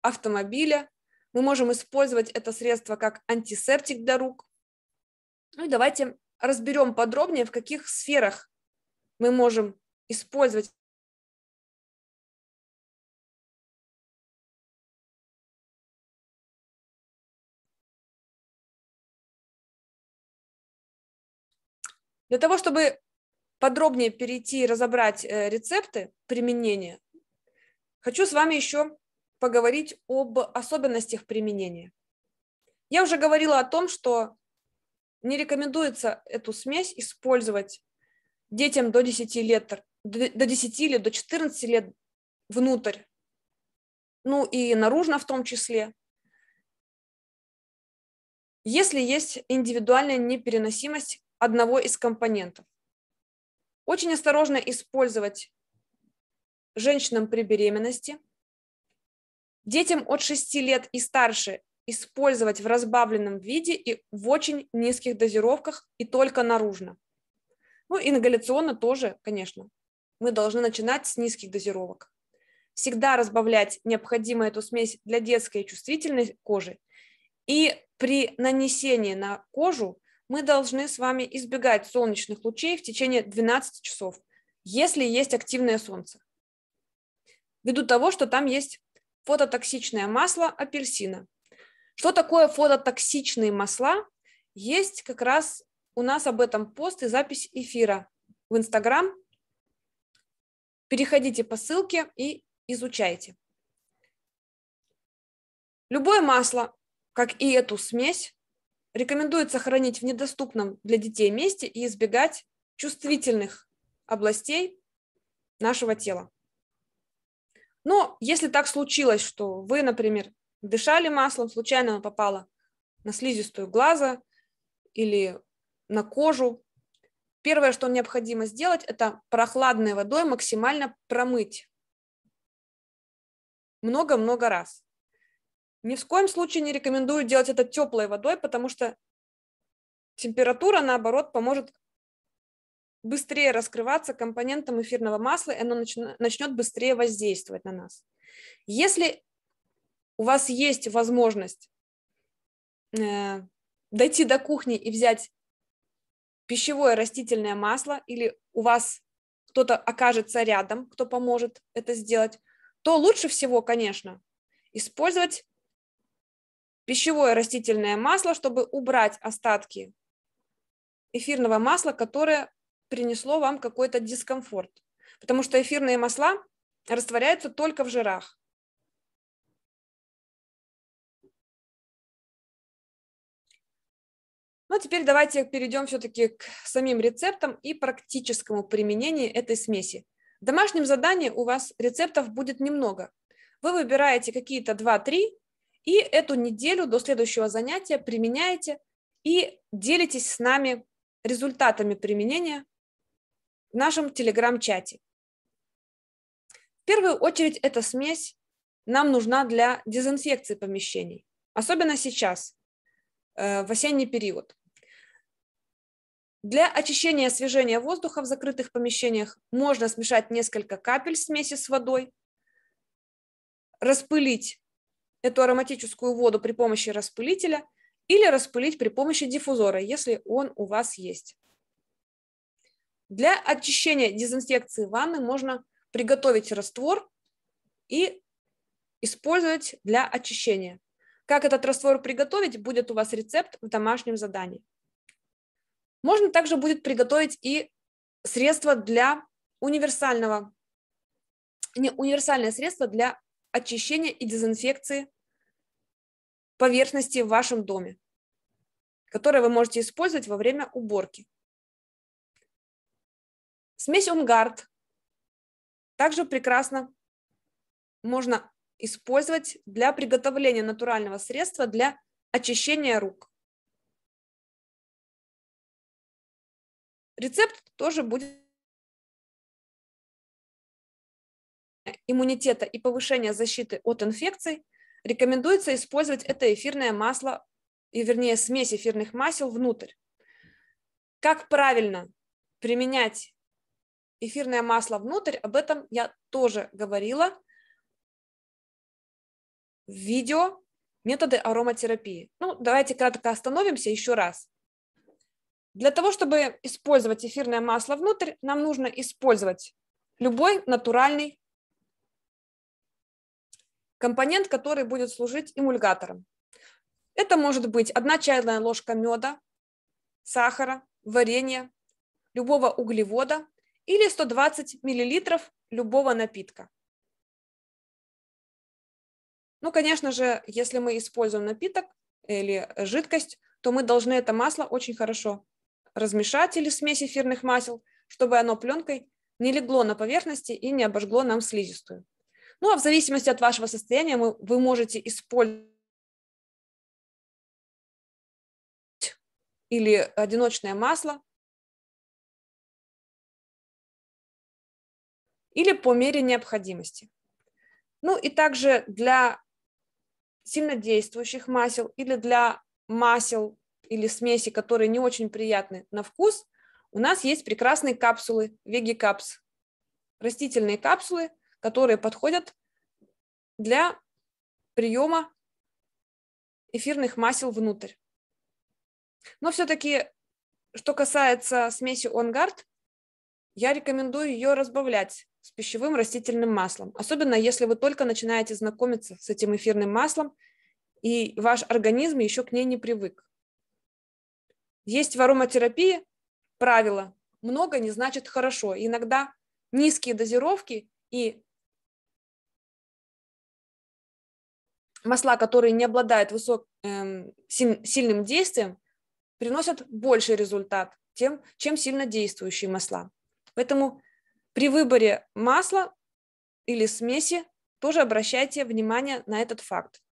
Speaker 1: автомобиля. Мы можем использовать это средство как антисептик для рук. Ну и давайте разберем подробнее, в каких сферах мы можем
Speaker 2: использовать
Speaker 1: Для того, чтобы подробнее перейти и разобрать э, рецепты применения, хочу с вами еще поговорить об особенностях применения. Я уже говорила о том, что не рекомендуется эту смесь использовать детям до 10 лет, до 10 или до 14 лет внутрь, ну и наружно в том числе. Если есть индивидуальная непереносимость одного из компонентов. Очень осторожно использовать женщинам при беременности, детям от 6 лет и старше использовать в разбавленном виде и в очень низких дозировках и только наружно. Ну, и ингаляционно тоже, конечно. Мы должны начинать с низких дозировок. Всегда разбавлять необходимо эту смесь для детской чувствительной кожи. И при нанесении на кожу мы должны с вами избегать солнечных лучей в течение 12 часов, если есть активное солнце. Ввиду того, что там есть фототоксичное масло апельсина. Что такое фототоксичные масла? Есть как раз у нас об этом пост и запись эфира в Инстаграм. Переходите по ссылке и изучайте. Любое масло, как и эту смесь, Рекомендуется хранить в недоступном для детей месте и избегать чувствительных областей нашего тела. Но если так случилось, что вы, например, дышали маслом, случайно оно попало на слизистую глаза или на кожу, первое, что необходимо сделать, это прохладной водой максимально промыть много-много раз. Ни в коем случае не рекомендую делать это теплой водой, потому что температура, наоборот, поможет быстрее раскрываться компонентам эфирного масла, и оно начнет быстрее воздействовать на нас. Если у вас есть возможность э, дойти до кухни и взять пищевое растительное масло, или у вас кто-то окажется рядом, кто поможет это сделать, то лучше всего, конечно, использовать пищевое растительное масло, чтобы убрать остатки эфирного масла, которое принесло вам какой-то дискомфорт. Потому что эфирные масла растворяются только в жирах. Ну, а теперь давайте перейдем все-таки к самим рецептам и практическому применению этой смеси. В домашнем задании у вас рецептов будет немного. Вы выбираете какие-то 2-3 и эту неделю до следующего занятия применяете и делитесь с нами результатами применения в нашем телеграм-чате. В первую очередь эта смесь нам нужна для дезинфекции помещений, особенно сейчас, э, в осенний период. Для очищения и освежения воздуха в закрытых помещениях можно смешать несколько капель смеси с водой, распылить эту ароматическую воду при помощи распылителя или распылить при помощи диффузора, если он у вас есть. Для очищения дезинфекции ванны можно приготовить раствор и использовать для очищения. Как этот раствор приготовить, будет у вас рецепт в домашнем задании. Можно также будет приготовить и средство для универсального, не, универсальное средство для очищения и дезинфекции поверхности в вашем доме, которое вы можете использовать во время уборки. Смесь унгард также прекрасно можно использовать для приготовления натурального средства для очищения рук.
Speaker 2: Рецепт тоже будет
Speaker 1: иммунитета и повышения защиты от инфекций, рекомендуется использовать это эфирное масло, и вернее смесь эфирных масел внутрь. Как правильно применять эфирное масло внутрь, об этом я тоже говорила в видео методы ароматерапии. Ну, давайте кратко остановимся еще раз. Для того, чтобы использовать эфирное масло внутрь, нам нужно использовать любой натуральный компонент, который будет служить эмульгатором. Это может быть одна чайная ложка меда, сахара, варенья, любого углевода или 120 мл любого напитка. Ну, конечно же, если мы используем напиток или жидкость, то мы должны это масло очень хорошо размешать или смесь эфирных масел, чтобы оно пленкой не легло на поверхности и не обожгло нам слизистую. Ну, а в зависимости от вашего состояния мы, вы можете использовать или
Speaker 2: одиночное масло,
Speaker 1: или по мере необходимости. Ну и также для сильнодействующих масел или для масел или смеси, которые не очень приятны на вкус, у нас есть прекрасные капсулы, веги растительные капсулы, которые подходят для приема эфирных масел внутрь. Но все-таки, что касается смеси Онгард, я рекомендую ее разбавлять с пищевым растительным маслом, особенно если вы только начинаете знакомиться с этим эфирным маслом, и ваш организм еще к ней не привык. Есть в ароматерапии правило «много не значит хорошо». Иногда низкие дозировки и масла, которые не обладают высок, эм, сильным действием, приносят больший результат, тем, чем сильно действующие масла. Поэтому при выборе масла или смеси тоже обращайте внимание на этот факт.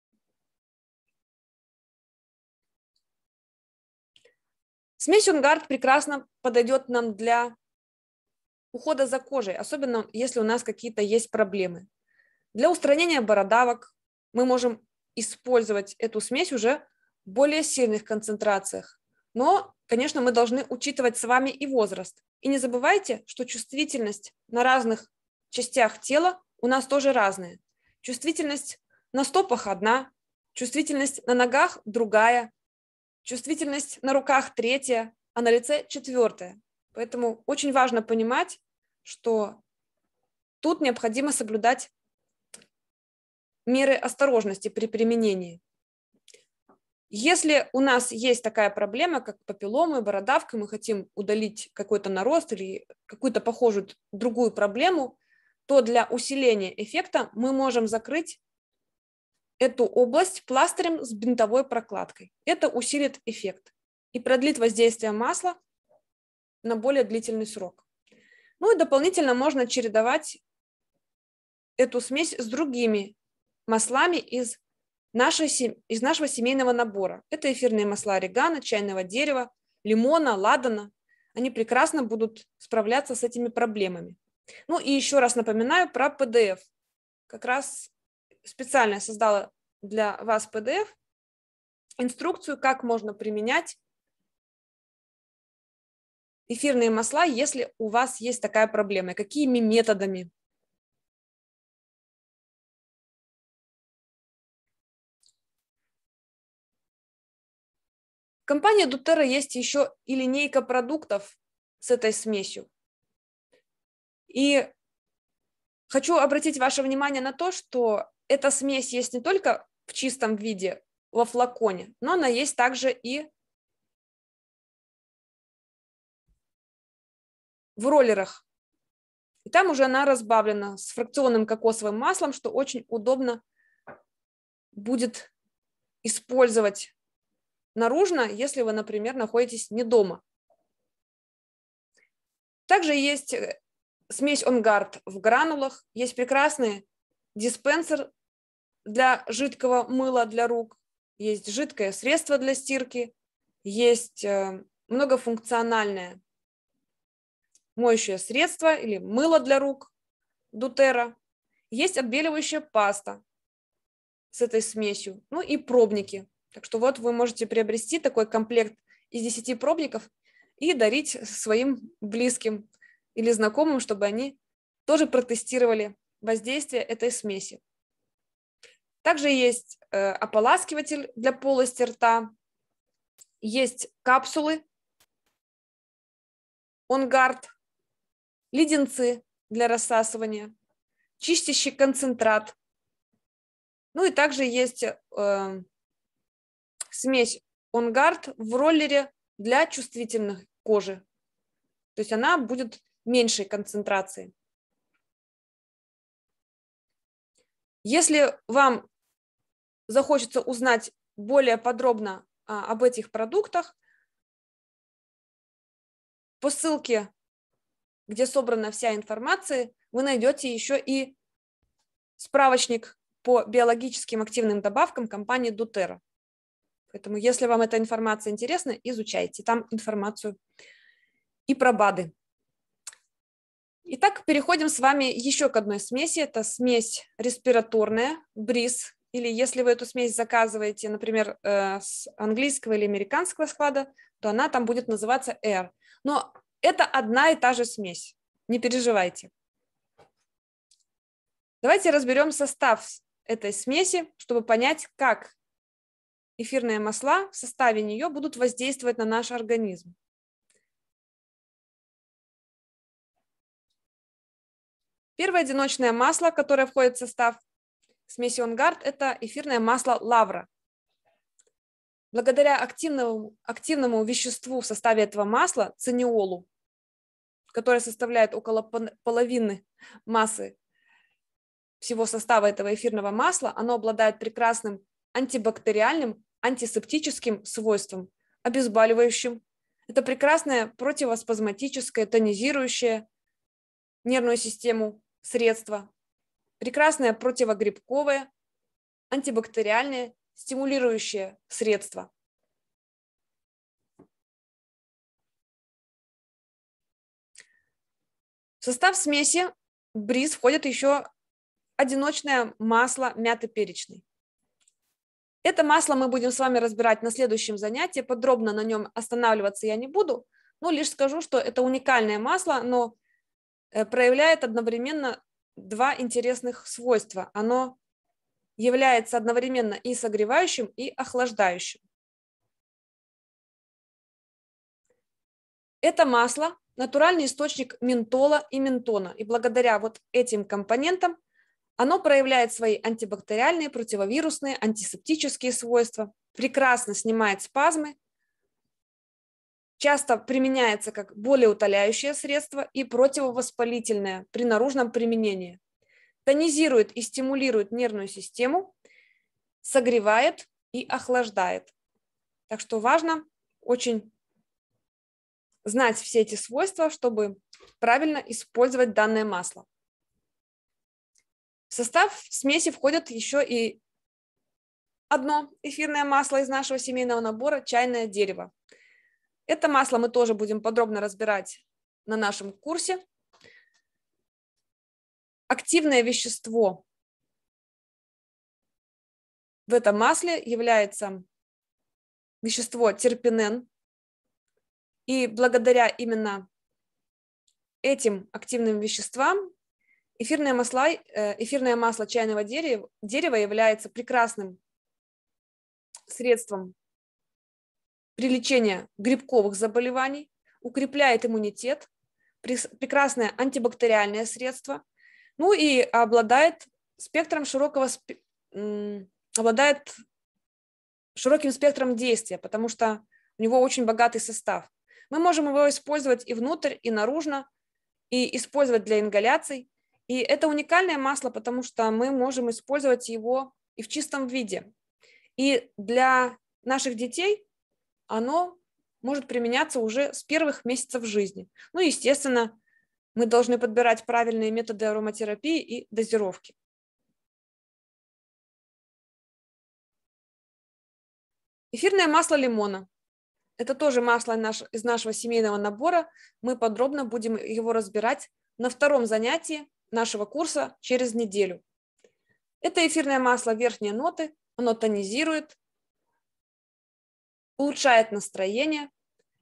Speaker 1: Смесь Унгард прекрасно подойдет нам для ухода за кожей, особенно если у нас какие-то есть проблемы. Для устранения бородавок, мы можем использовать эту смесь уже в более сильных концентрациях. Но, конечно, мы должны учитывать с вами и возраст. И не забывайте, что чувствительность на разных частях тела у нас тоже разная. Чувствительность на стопах одна, чувствительность на ногах другая, чувствительность на руках третья, а на лице четвертая. Поэтому очень важно понимать, что тут необходимо соблюдать меры осторожности при применении. Если у нас есть такая проблема, как папилломы, бородавка, мы хотим удалить какой-то нарост или какую-то похожую другую проблему, то для усиления эффекта мы можем закрыть эту область пластырем с бинтовой прокладкой. Это усилит эффект и продлит воздействие масла на более длительный срок. Ну и дополнительно можно чередовать эту смесь с другими маслами из, нашего из нашего семейного набора. Это эфирные масла орегано, чайного дерева, лимона, ладана. Они прекрасно будут справляться с этими проблемами. Ну и еще раз напоминаю про PDF. Как раз специально создала для вас PDF инструкцию, как можно применять эфирные масла, если у вас есть такая проблема, какими
Speaker 2: методами компании Дутера есть еще
Speaker 1: и линейка продуктов с этой смесью. И хочу обратить ваше внимание на то, что эта смесь есть не только в чистом виде во флаконе, но она есть также и
Speaker 2: в роллерах. И там уже она
Speaker 1: разбавлена с фракционным кокосовым маслом, что очень удобно будет использовать наружно, если вы, например, находитесь не дома. Также есть э, смесь онгард в гранулах, есть прекрасный диспенсер для жидкого мыла для рук, есть жидкое средство для стирки, есть э, многофункциональное моющее средство или мыло для рук Дутера, есть отбеливающая паста с этой смесью, ну и пробники так что вот вы можете приобрести такой комплект из 10 пробников и дарить своим близким или знакомым, чтобы они тоже протестировали воздействие этой смеси. Также есть э, ополаскиватель для полости рта, есть капсулы, онгард, леденцы для рассасывания, чистящий концентрат. Ну и также есть э, смесь онгард в роллере для чувствительных кожи. То есть она будет меньшей концентрации. Если вам захочется узнать более подробно а, об этих продуктах, по ссылке, где собрана вся информация, вы найдете еще и справочник по биологическим активным добавкам компании Дутера. Поэтому, если вам эта информация интересна, изучайте. Там информацию и про БАДы. Итак, переходим с вами еще к одной смеси. Это смесь респираторная, бриз, или если вы эту смесь заказываете, например, э, с английского или американского склада, то она там будет называться R. Но это одна и та же смесь, не переживайте. Давайте разберем состав этой смеси, чтобы понять, как эфирные масла в составе нее будут воздействовать на наш организм. Первое одиночное масло, которое входит в состав смеси Онгард, это эфирное масло лавра. Благодаря активному, активному веществу в составе этого масла, циниолу, которое составляет около половины массы всего состава этого эфирного масла, оно обладает прекрасным антибактериальным антисептическим свойствам, обезболивающим. Это прекрасное противоспазматическое, тонизирующее нервную систему средство, прекрасное противогрибковое, антибактериальное, стимулирующее средство.
Speaker 2: В состав смеси
Speaker 1: бриз входит еще одиночное масло мяты перечной. Это масло мы будем с вами разбирать на следующем занятии. Подробно на нем останавливаться я не буду, Ну, лишь скажу, что это уникальное масло, но э, проявляет одновременно два интересных свойства. Оно является одновременно и согревающим, и охлаждающим. Это масло – натуральный источник ментола и ментона. И благодаря вот этим компонентам оно проявляет свои антибактериальные, противовирусные, антисептические свойства, прекрасно снимает спазмы, часто применяется как болеутоляющее средство и противовоспалительное при наружном применении. Тонизирует и стимулирует нервную систему, согревает и охлаждает. Так что важно очень знать все эти свойства, чтобы правильно использовать данное масло. В состав смеси входят еще и одно эфирное масло из нашего семейного набора – чайное дерево. Это масло мы тоже будем подробно разбирать на нашем курсе. Активное вещество в этом масле является вещество терпенен, И благодаря именно этим активным веществам Эфирное масло, э, эфирное масло чайного дерева, дерева является прекрасным средством при лечении грибковых заболеваний, укрепляет иммунитет, прекрасное антибактериальное средство, ну и обладает спектром широкого, обладает широким спектром действия, потому что у него очень богатый состав. Мы можем его использовать и внутрь, и наружно, и использовать для ингаляций, и это уникальное масло, потому что мы можем использовать его и в чистом виде. И для наших детей оно может применяться уже с первых месяцев жизни. Ну, естественно, мы должны подбирать правильные методы ароматерапии и дозировки. Эфирное масло лимона. Это тоже масло наш, из нашего семейного набора. Мы подробно будем его разбирать на втором занятии нашего курса через неделю. Это эфирное масло верхней ноты, оно тонизирует, улучшает настроение.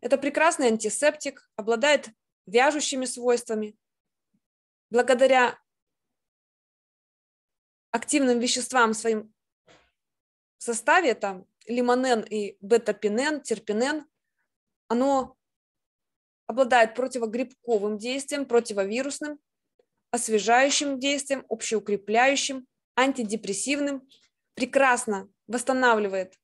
Speaker 1: Это прекрасный антисептик, обладает вяжущими свойствами. Благодаря активным веществам в своем составе, там лимонен и бетапинен, терпинен, оно обладает противогрибковым действием, противовирусным, освежающим действием, общеукрепляющим, антидепрессивным, прекрасно восстанавливает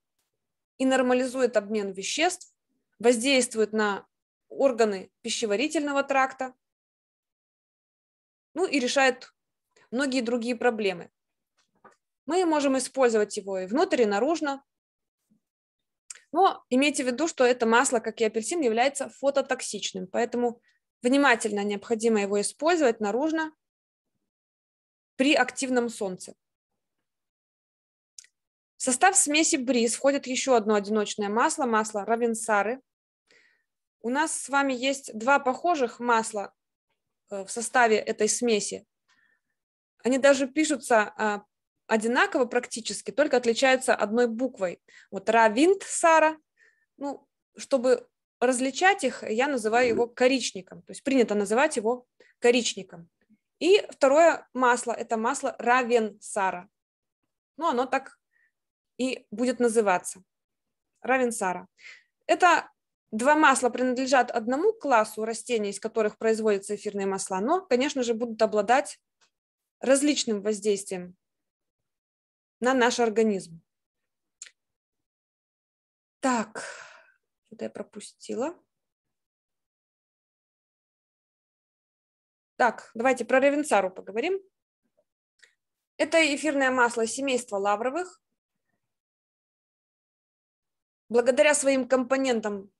Speaker 1: и нормализует обмен веществ, воздействует на органы пищеварительного тракта, ну и решает многие другие проблемы. Мы можем использовать его и внутрь, и наружно. Но имейте в виду, что это масло, как и апельсин, является фототоксичным, поэтому внимательно необходимо его использовать наружно при активном солнце. В состав смеси бриз входит еще одно одиночное масло, масло равенсары. У нас с вами есть два похожих масла э, в составе этой смеси. Они даже пишутся а, одинаково практически, только отличаются одной буквой. Вот равинт ну, чтобы различать их, я называю его коричником. То есть принято называть его коричником. И второе масло, это масло Равенсара. Ну, оно так и будет называться. Равенсара. Это два масла принадлежат одному классу растений, из которых производятся эфирные масла, но, конечно же, будут обладать различным воздействием на наш организм. Так, это я пропустила.
Speaker 2: Так, давайте про ревенцару поговорим. Это эфирное масло семейства лавровых.
Speaker 1: Благодаря своим компонентам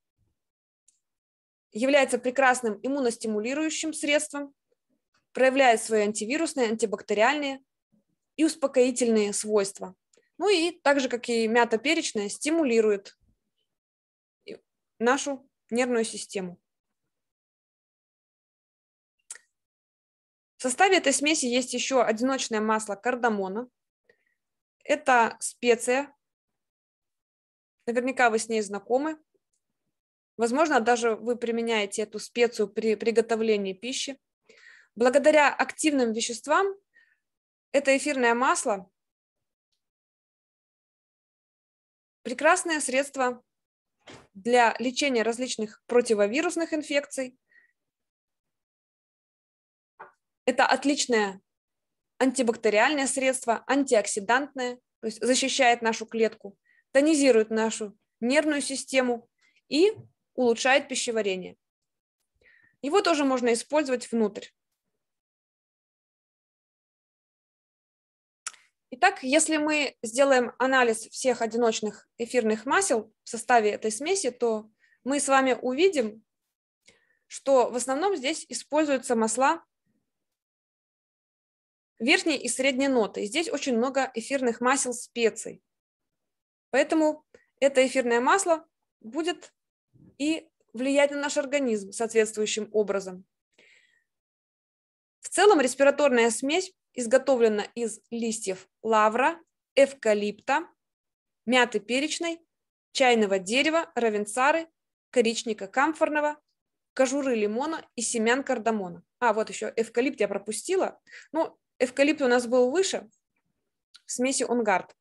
Speaker 1: является прекрасным иммуностимулирующим средством, проявляет свои антивирусные, антибактериальные и успокоительные свойства. Ну и так же, как и мята перечная, стимулирует нашу нервную систему. В составе этой смеси есть еще одиночное масло кардамона. Это специя. Наверняка вы с ней знакомы. Возможно, даже вы применяете эту специю при приготовлении пищи. Благодаря активным веществам это эфирное масло – прекрасное средство для лечения различных противовирусных инфекций, это отличное антибактериальное средство, антиоксидантное, то есть защищает нашу клетку, тонизирует нашу нервную систему и улучшает пищеварение. Его тоже можно использовать внутрь. Итак, если мы сделаем анализ всех одиночных эфирных масел в составе этой смеси, то мы с вами увидим, что в основном здесь используются масла верхние и средние ноты. И здесь очень много эфирных масел специй. Поэтому это эфирное масло будет и влиять на наш организм соответствующим образом. В целом респираторная смесь изготовлена из листьев лавра, эвкалипта, мяты перечной, чайного дерева, равенцары, коричника камфорного, кожуры лимона и семян кардамона. А, вот еще эвкалипт я пропустила. Ну, Эвкалипт у нас был выше, в смеси онгард.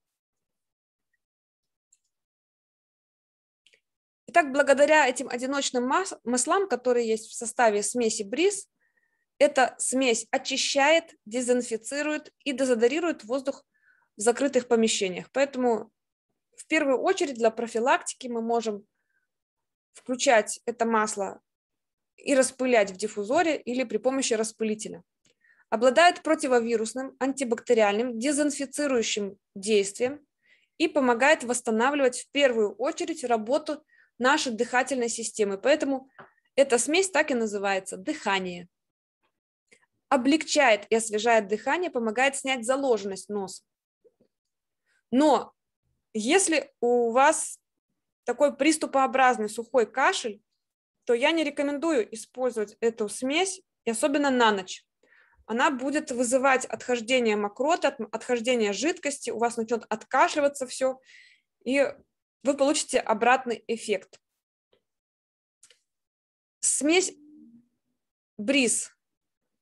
Speaker 1: Итак, благодаря этим одиночным маслам, которые есть в составе смеси бриз, эта смесь очищает, дезинфицирует и дезодорирует воздух в закрытых помещениях. Поэтому в первую очередь для профилактики мы можем включать это масло и распылять в диффузоре или при помощи распылителя обладает противовирусным, антибактериальным, дезинфицирующим действием и помогает восстанавливать в первую очередь работу нашей дыхательной системы. Поэтому эта смесь так и называется – дыхание. Облегчает и освежает дыхание, помогает снять заложенность носа. Но если у вас такой приступообразный сухой кашель, то я не рекомендую использовать эту смесь, и особенно на ночь она будет вызывать отхождение мокроты, отхождение жидкости, у вас начнет откашливаться все, и вы получите обратный эффект. Смесь бриз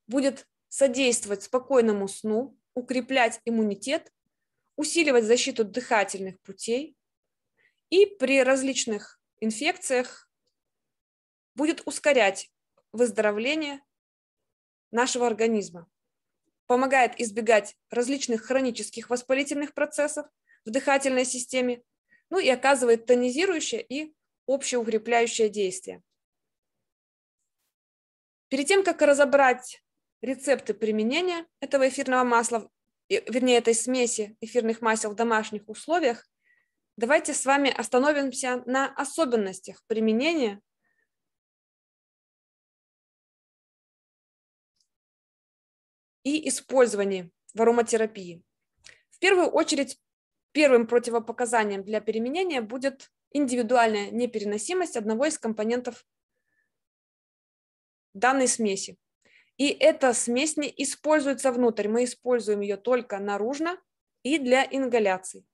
Speaker 1: будет содействовать спокойному сну, укреплять иммунитет, усиливать защиту дыхательных путей и при различных инфекциях будет ускорять выздоровление нашего организма. Помогает избегать различных хронических воспалительных процессов в дыхательной системе, ну и оказывает тонизирующее и общеукрепляющее действие. Перед тем, как разобрать рецепты применения этого эфирного масла, э, вернее, этой смеси эфирных масел в домашних условиях, давайте с вами остановимся на особенностях применения и использовании в ароматерапии. В первую очередь, первым противопоказанием для переменения будет индивидуальная непереносимость одного из компонентов данной смеси. И эта смесь не используется внутрь, мы используем ее только наружно и для ингаляций.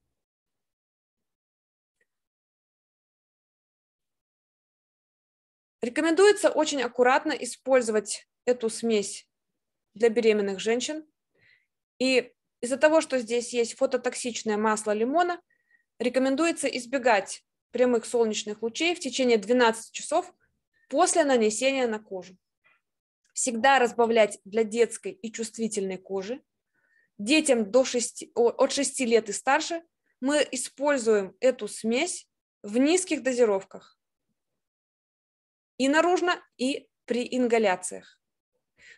Speaker 2: Рекомендуется
Speaker 1: очень аккуратно использовать эту смесь для беременных женщин. И из-за того, что здесь есть фототоксичное масло лимона, рекомендуется избегать прямых солнечных лучей в течение 12 часов после нанесения на кожу. Всегда разбавлять для детской и чувствительной кожи. Детям до 6, от 6 лет и старше мы используем эту смесь в низких дозировках и наружно, и при ингаляциях.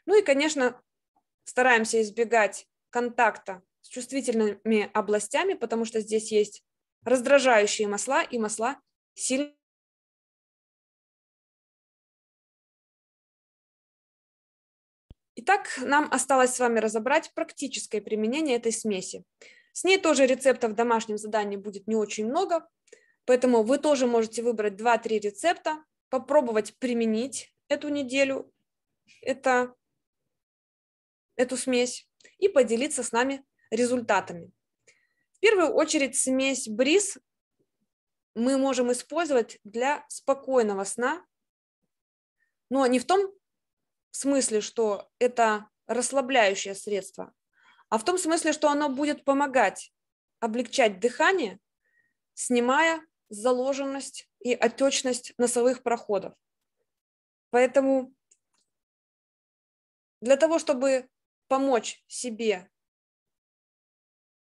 Speaker 1: Ну и, конечно, стараемся избегать контакта с чувствительными областями, потому что здесь есть раздражающие масла и масла сильно Итак, нам осталось с вами разобрать практическое применение этой смеси. С ней тоже рецептов в домашнем задании будет не очень много, поэтому вы тоже можете выбрать 2-3 рецепта, попробовать применить эту неделю. Это эту смесь и поделиться с нами результатами. В первую очередь смесь бриз мы можем использовать для спокойного сна, но не в том смысле, что это расслабляющее средство, а в том смысле, что оно будет помогать облегчать дыхание, снимая заложенность и отечность носовых проходов. Поэтому для того, чтобы помочь себе,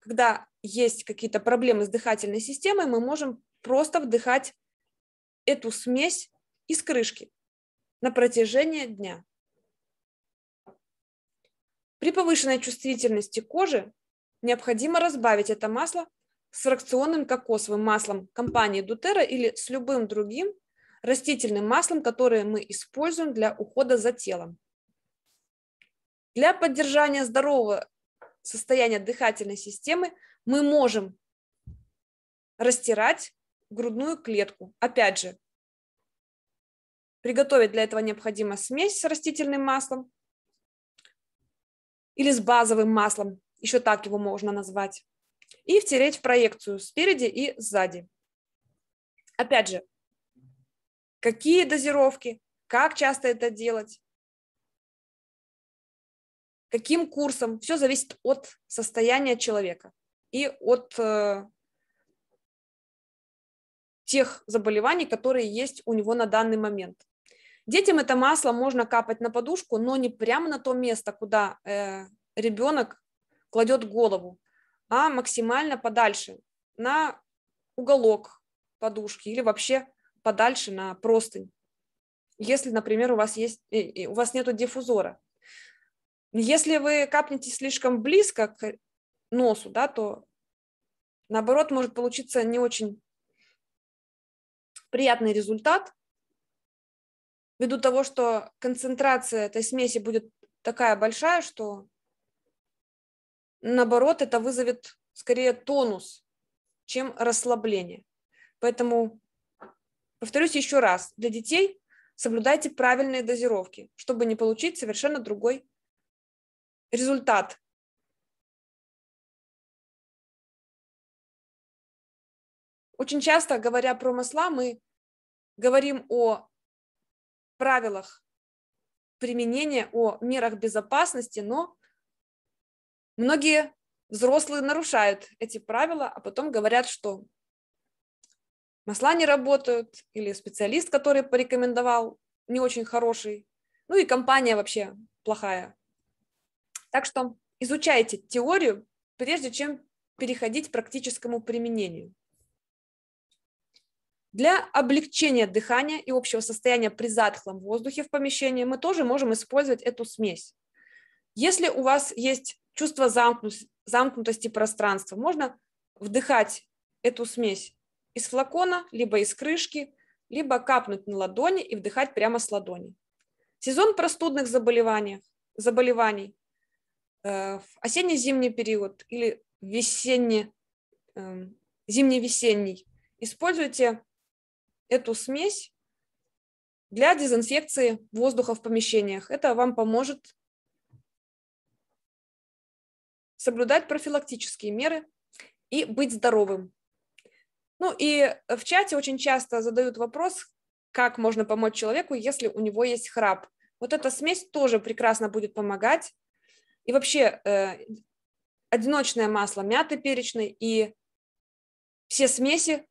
Speaker 1: когда есть какие-то проблемы с дыхательной системой, мы можем просто вдыхать эту смесь из крышки на протяжении дня. При повышенной чувствительности кожи необходимо разбавить это масло с фракционным кокосовым маслом компании Дутера или с любым другим растительным маслом, которое мы используем для ухода за телом. Для поддержания здорового состояния дыхательной системы мы можем растирать грудную клетку. Опять же, приготовить для этого необходима смесь с растительным маслом или с базовым маслом, еще так его можно назвать, и втереть в проекцию спереди и сзади. Опять же, какие дозировки, как часто это делать, каким курсом. Все зависит от состояния человека и от э, тех заболеваний, которые есть у него на данный момент. Детям это масло можно капать на подушку, но не прямо на то место, куда э, ребенок кладет голову, а максимально подальше, на уголок подушки или вообще подальше на простынь. Если, например, у вас, есть, э, э, у вас нет диффузора. Если вы капнете слишком близко к носу, да, то наоборот может получиться не очень приятный результат, ввиду того, что концентрация этой смеси будет такая большая, что наоборот это вызовет скорее тонус, чем расслабление. Поэтому, повторюсь еще раз, для детей соблюдайте правильные дозировки, чтобы не получить совершенно другой результат Очень часто, говоря про масла, мы говорим о правилах применения, о мерах безопасности, но многие взрослые нарушают эти правила, а потом говорят, что масла не работают, или специалист, который порекомендовал, не очень хороший, ну и компания вообще плохая. Так что изучайте теорию, прежде чем переходить к практическому применению. Для облегчения дыхания и общего состояния при затхлом воздухе в помещении мы тоже можем использовать эту смесь. Если у вас есть чувство замкнутости пространства, можно вдыхать эту смесь из флакона, либо из крышки, либо капнуть на ладони и вдыхать прямо с ладони. Сезон простудных заболеваний, заболеваний Э, в осенне-зимний период или весенне, эм, зимне-весенний. Используйте эту смесь для дезинфекции воздуха в помещениях. Это вам поможет соблюдать профилактические меры и быть здоровым. Ну и в чате очень часто задают вопрос, как можно помочь человеку, если у него есть храп. Вот эта смесь тоже прекрасно будет помогать и вообще э, одиночное масло мяты перечной и все смеси,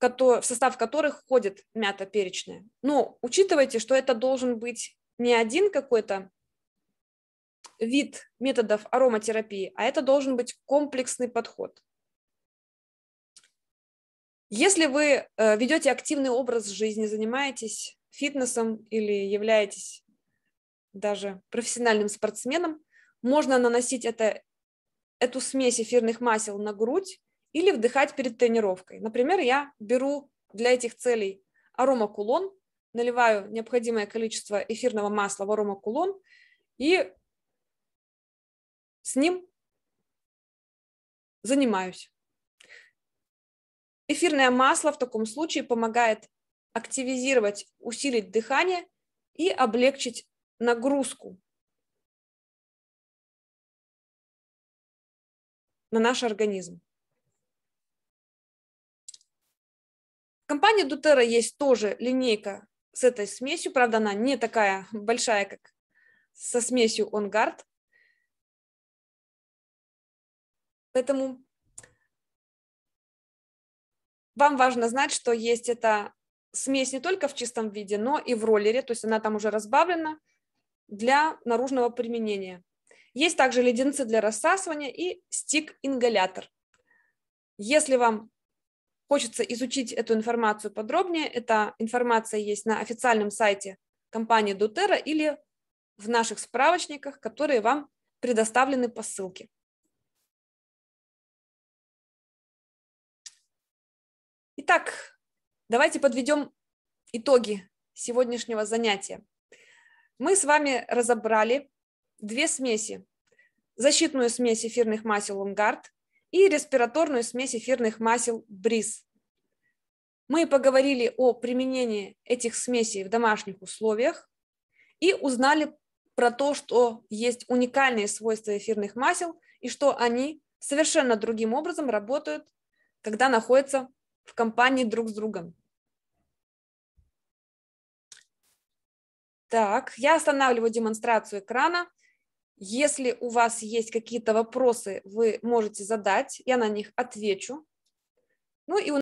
Speaker 1: в состав которых входит мята перечная. Но учитывайте, что это должен быть не один какой-то вид методов ароматерапии, а это должен быть комплексный подход. Если вы э, ведете активный образ жизни, занимаетесь фитнесом или являетесь даже профессиональным спортсменам, можно наносить это, эту смесь эфирных масел на грудь или вдыхать перед тренировкой. Например, я беру для этих целей аромакулон, наливаю необходимое количество эфирного масла в аромакулон и с ним занимаюсь. Эфирное масло в таком случае помогает активизировать, усилить дыхание и облегчить нагрузку
Speaker 2: на наш организм.
Speaker 1: В компании Дутера есть тоже линейка с этой смесью, правда, она не такая большая, как со смесью Онгард. Поэтому вам важно знать, что есть эта смесь не только в чистом виде, но и в роллере, то есть она там уже разбавлена, для наружного применения. Есть также леденцы для рассасывания и стик-ингалятор. Если вам хочется изучить эту информацию подробнее, эта информация есть на официальном сайте компании Дутера или в наших справочниках, которые вам предоставлены по ссылке. Итак, давайте подведем итоги сегодняшнего занятия. Мы с вами разобрали две смеси. Защитную смесь эфирных масел «Унгард» и респираторную смесь эфирных масел «Бриз». Мы поговорили о применении этих смесей в домашних условиях и узнали про то, что есть уникальные свойства эфирных масел и что они совершенно другим образом работают, когда находятся в компании друг с другом. Так, я останавливаю демонстрацию экрана. Если у вас есть какие-то вопросы, вы можете задать, я на них отвечу.
Speaker 2: Ну и у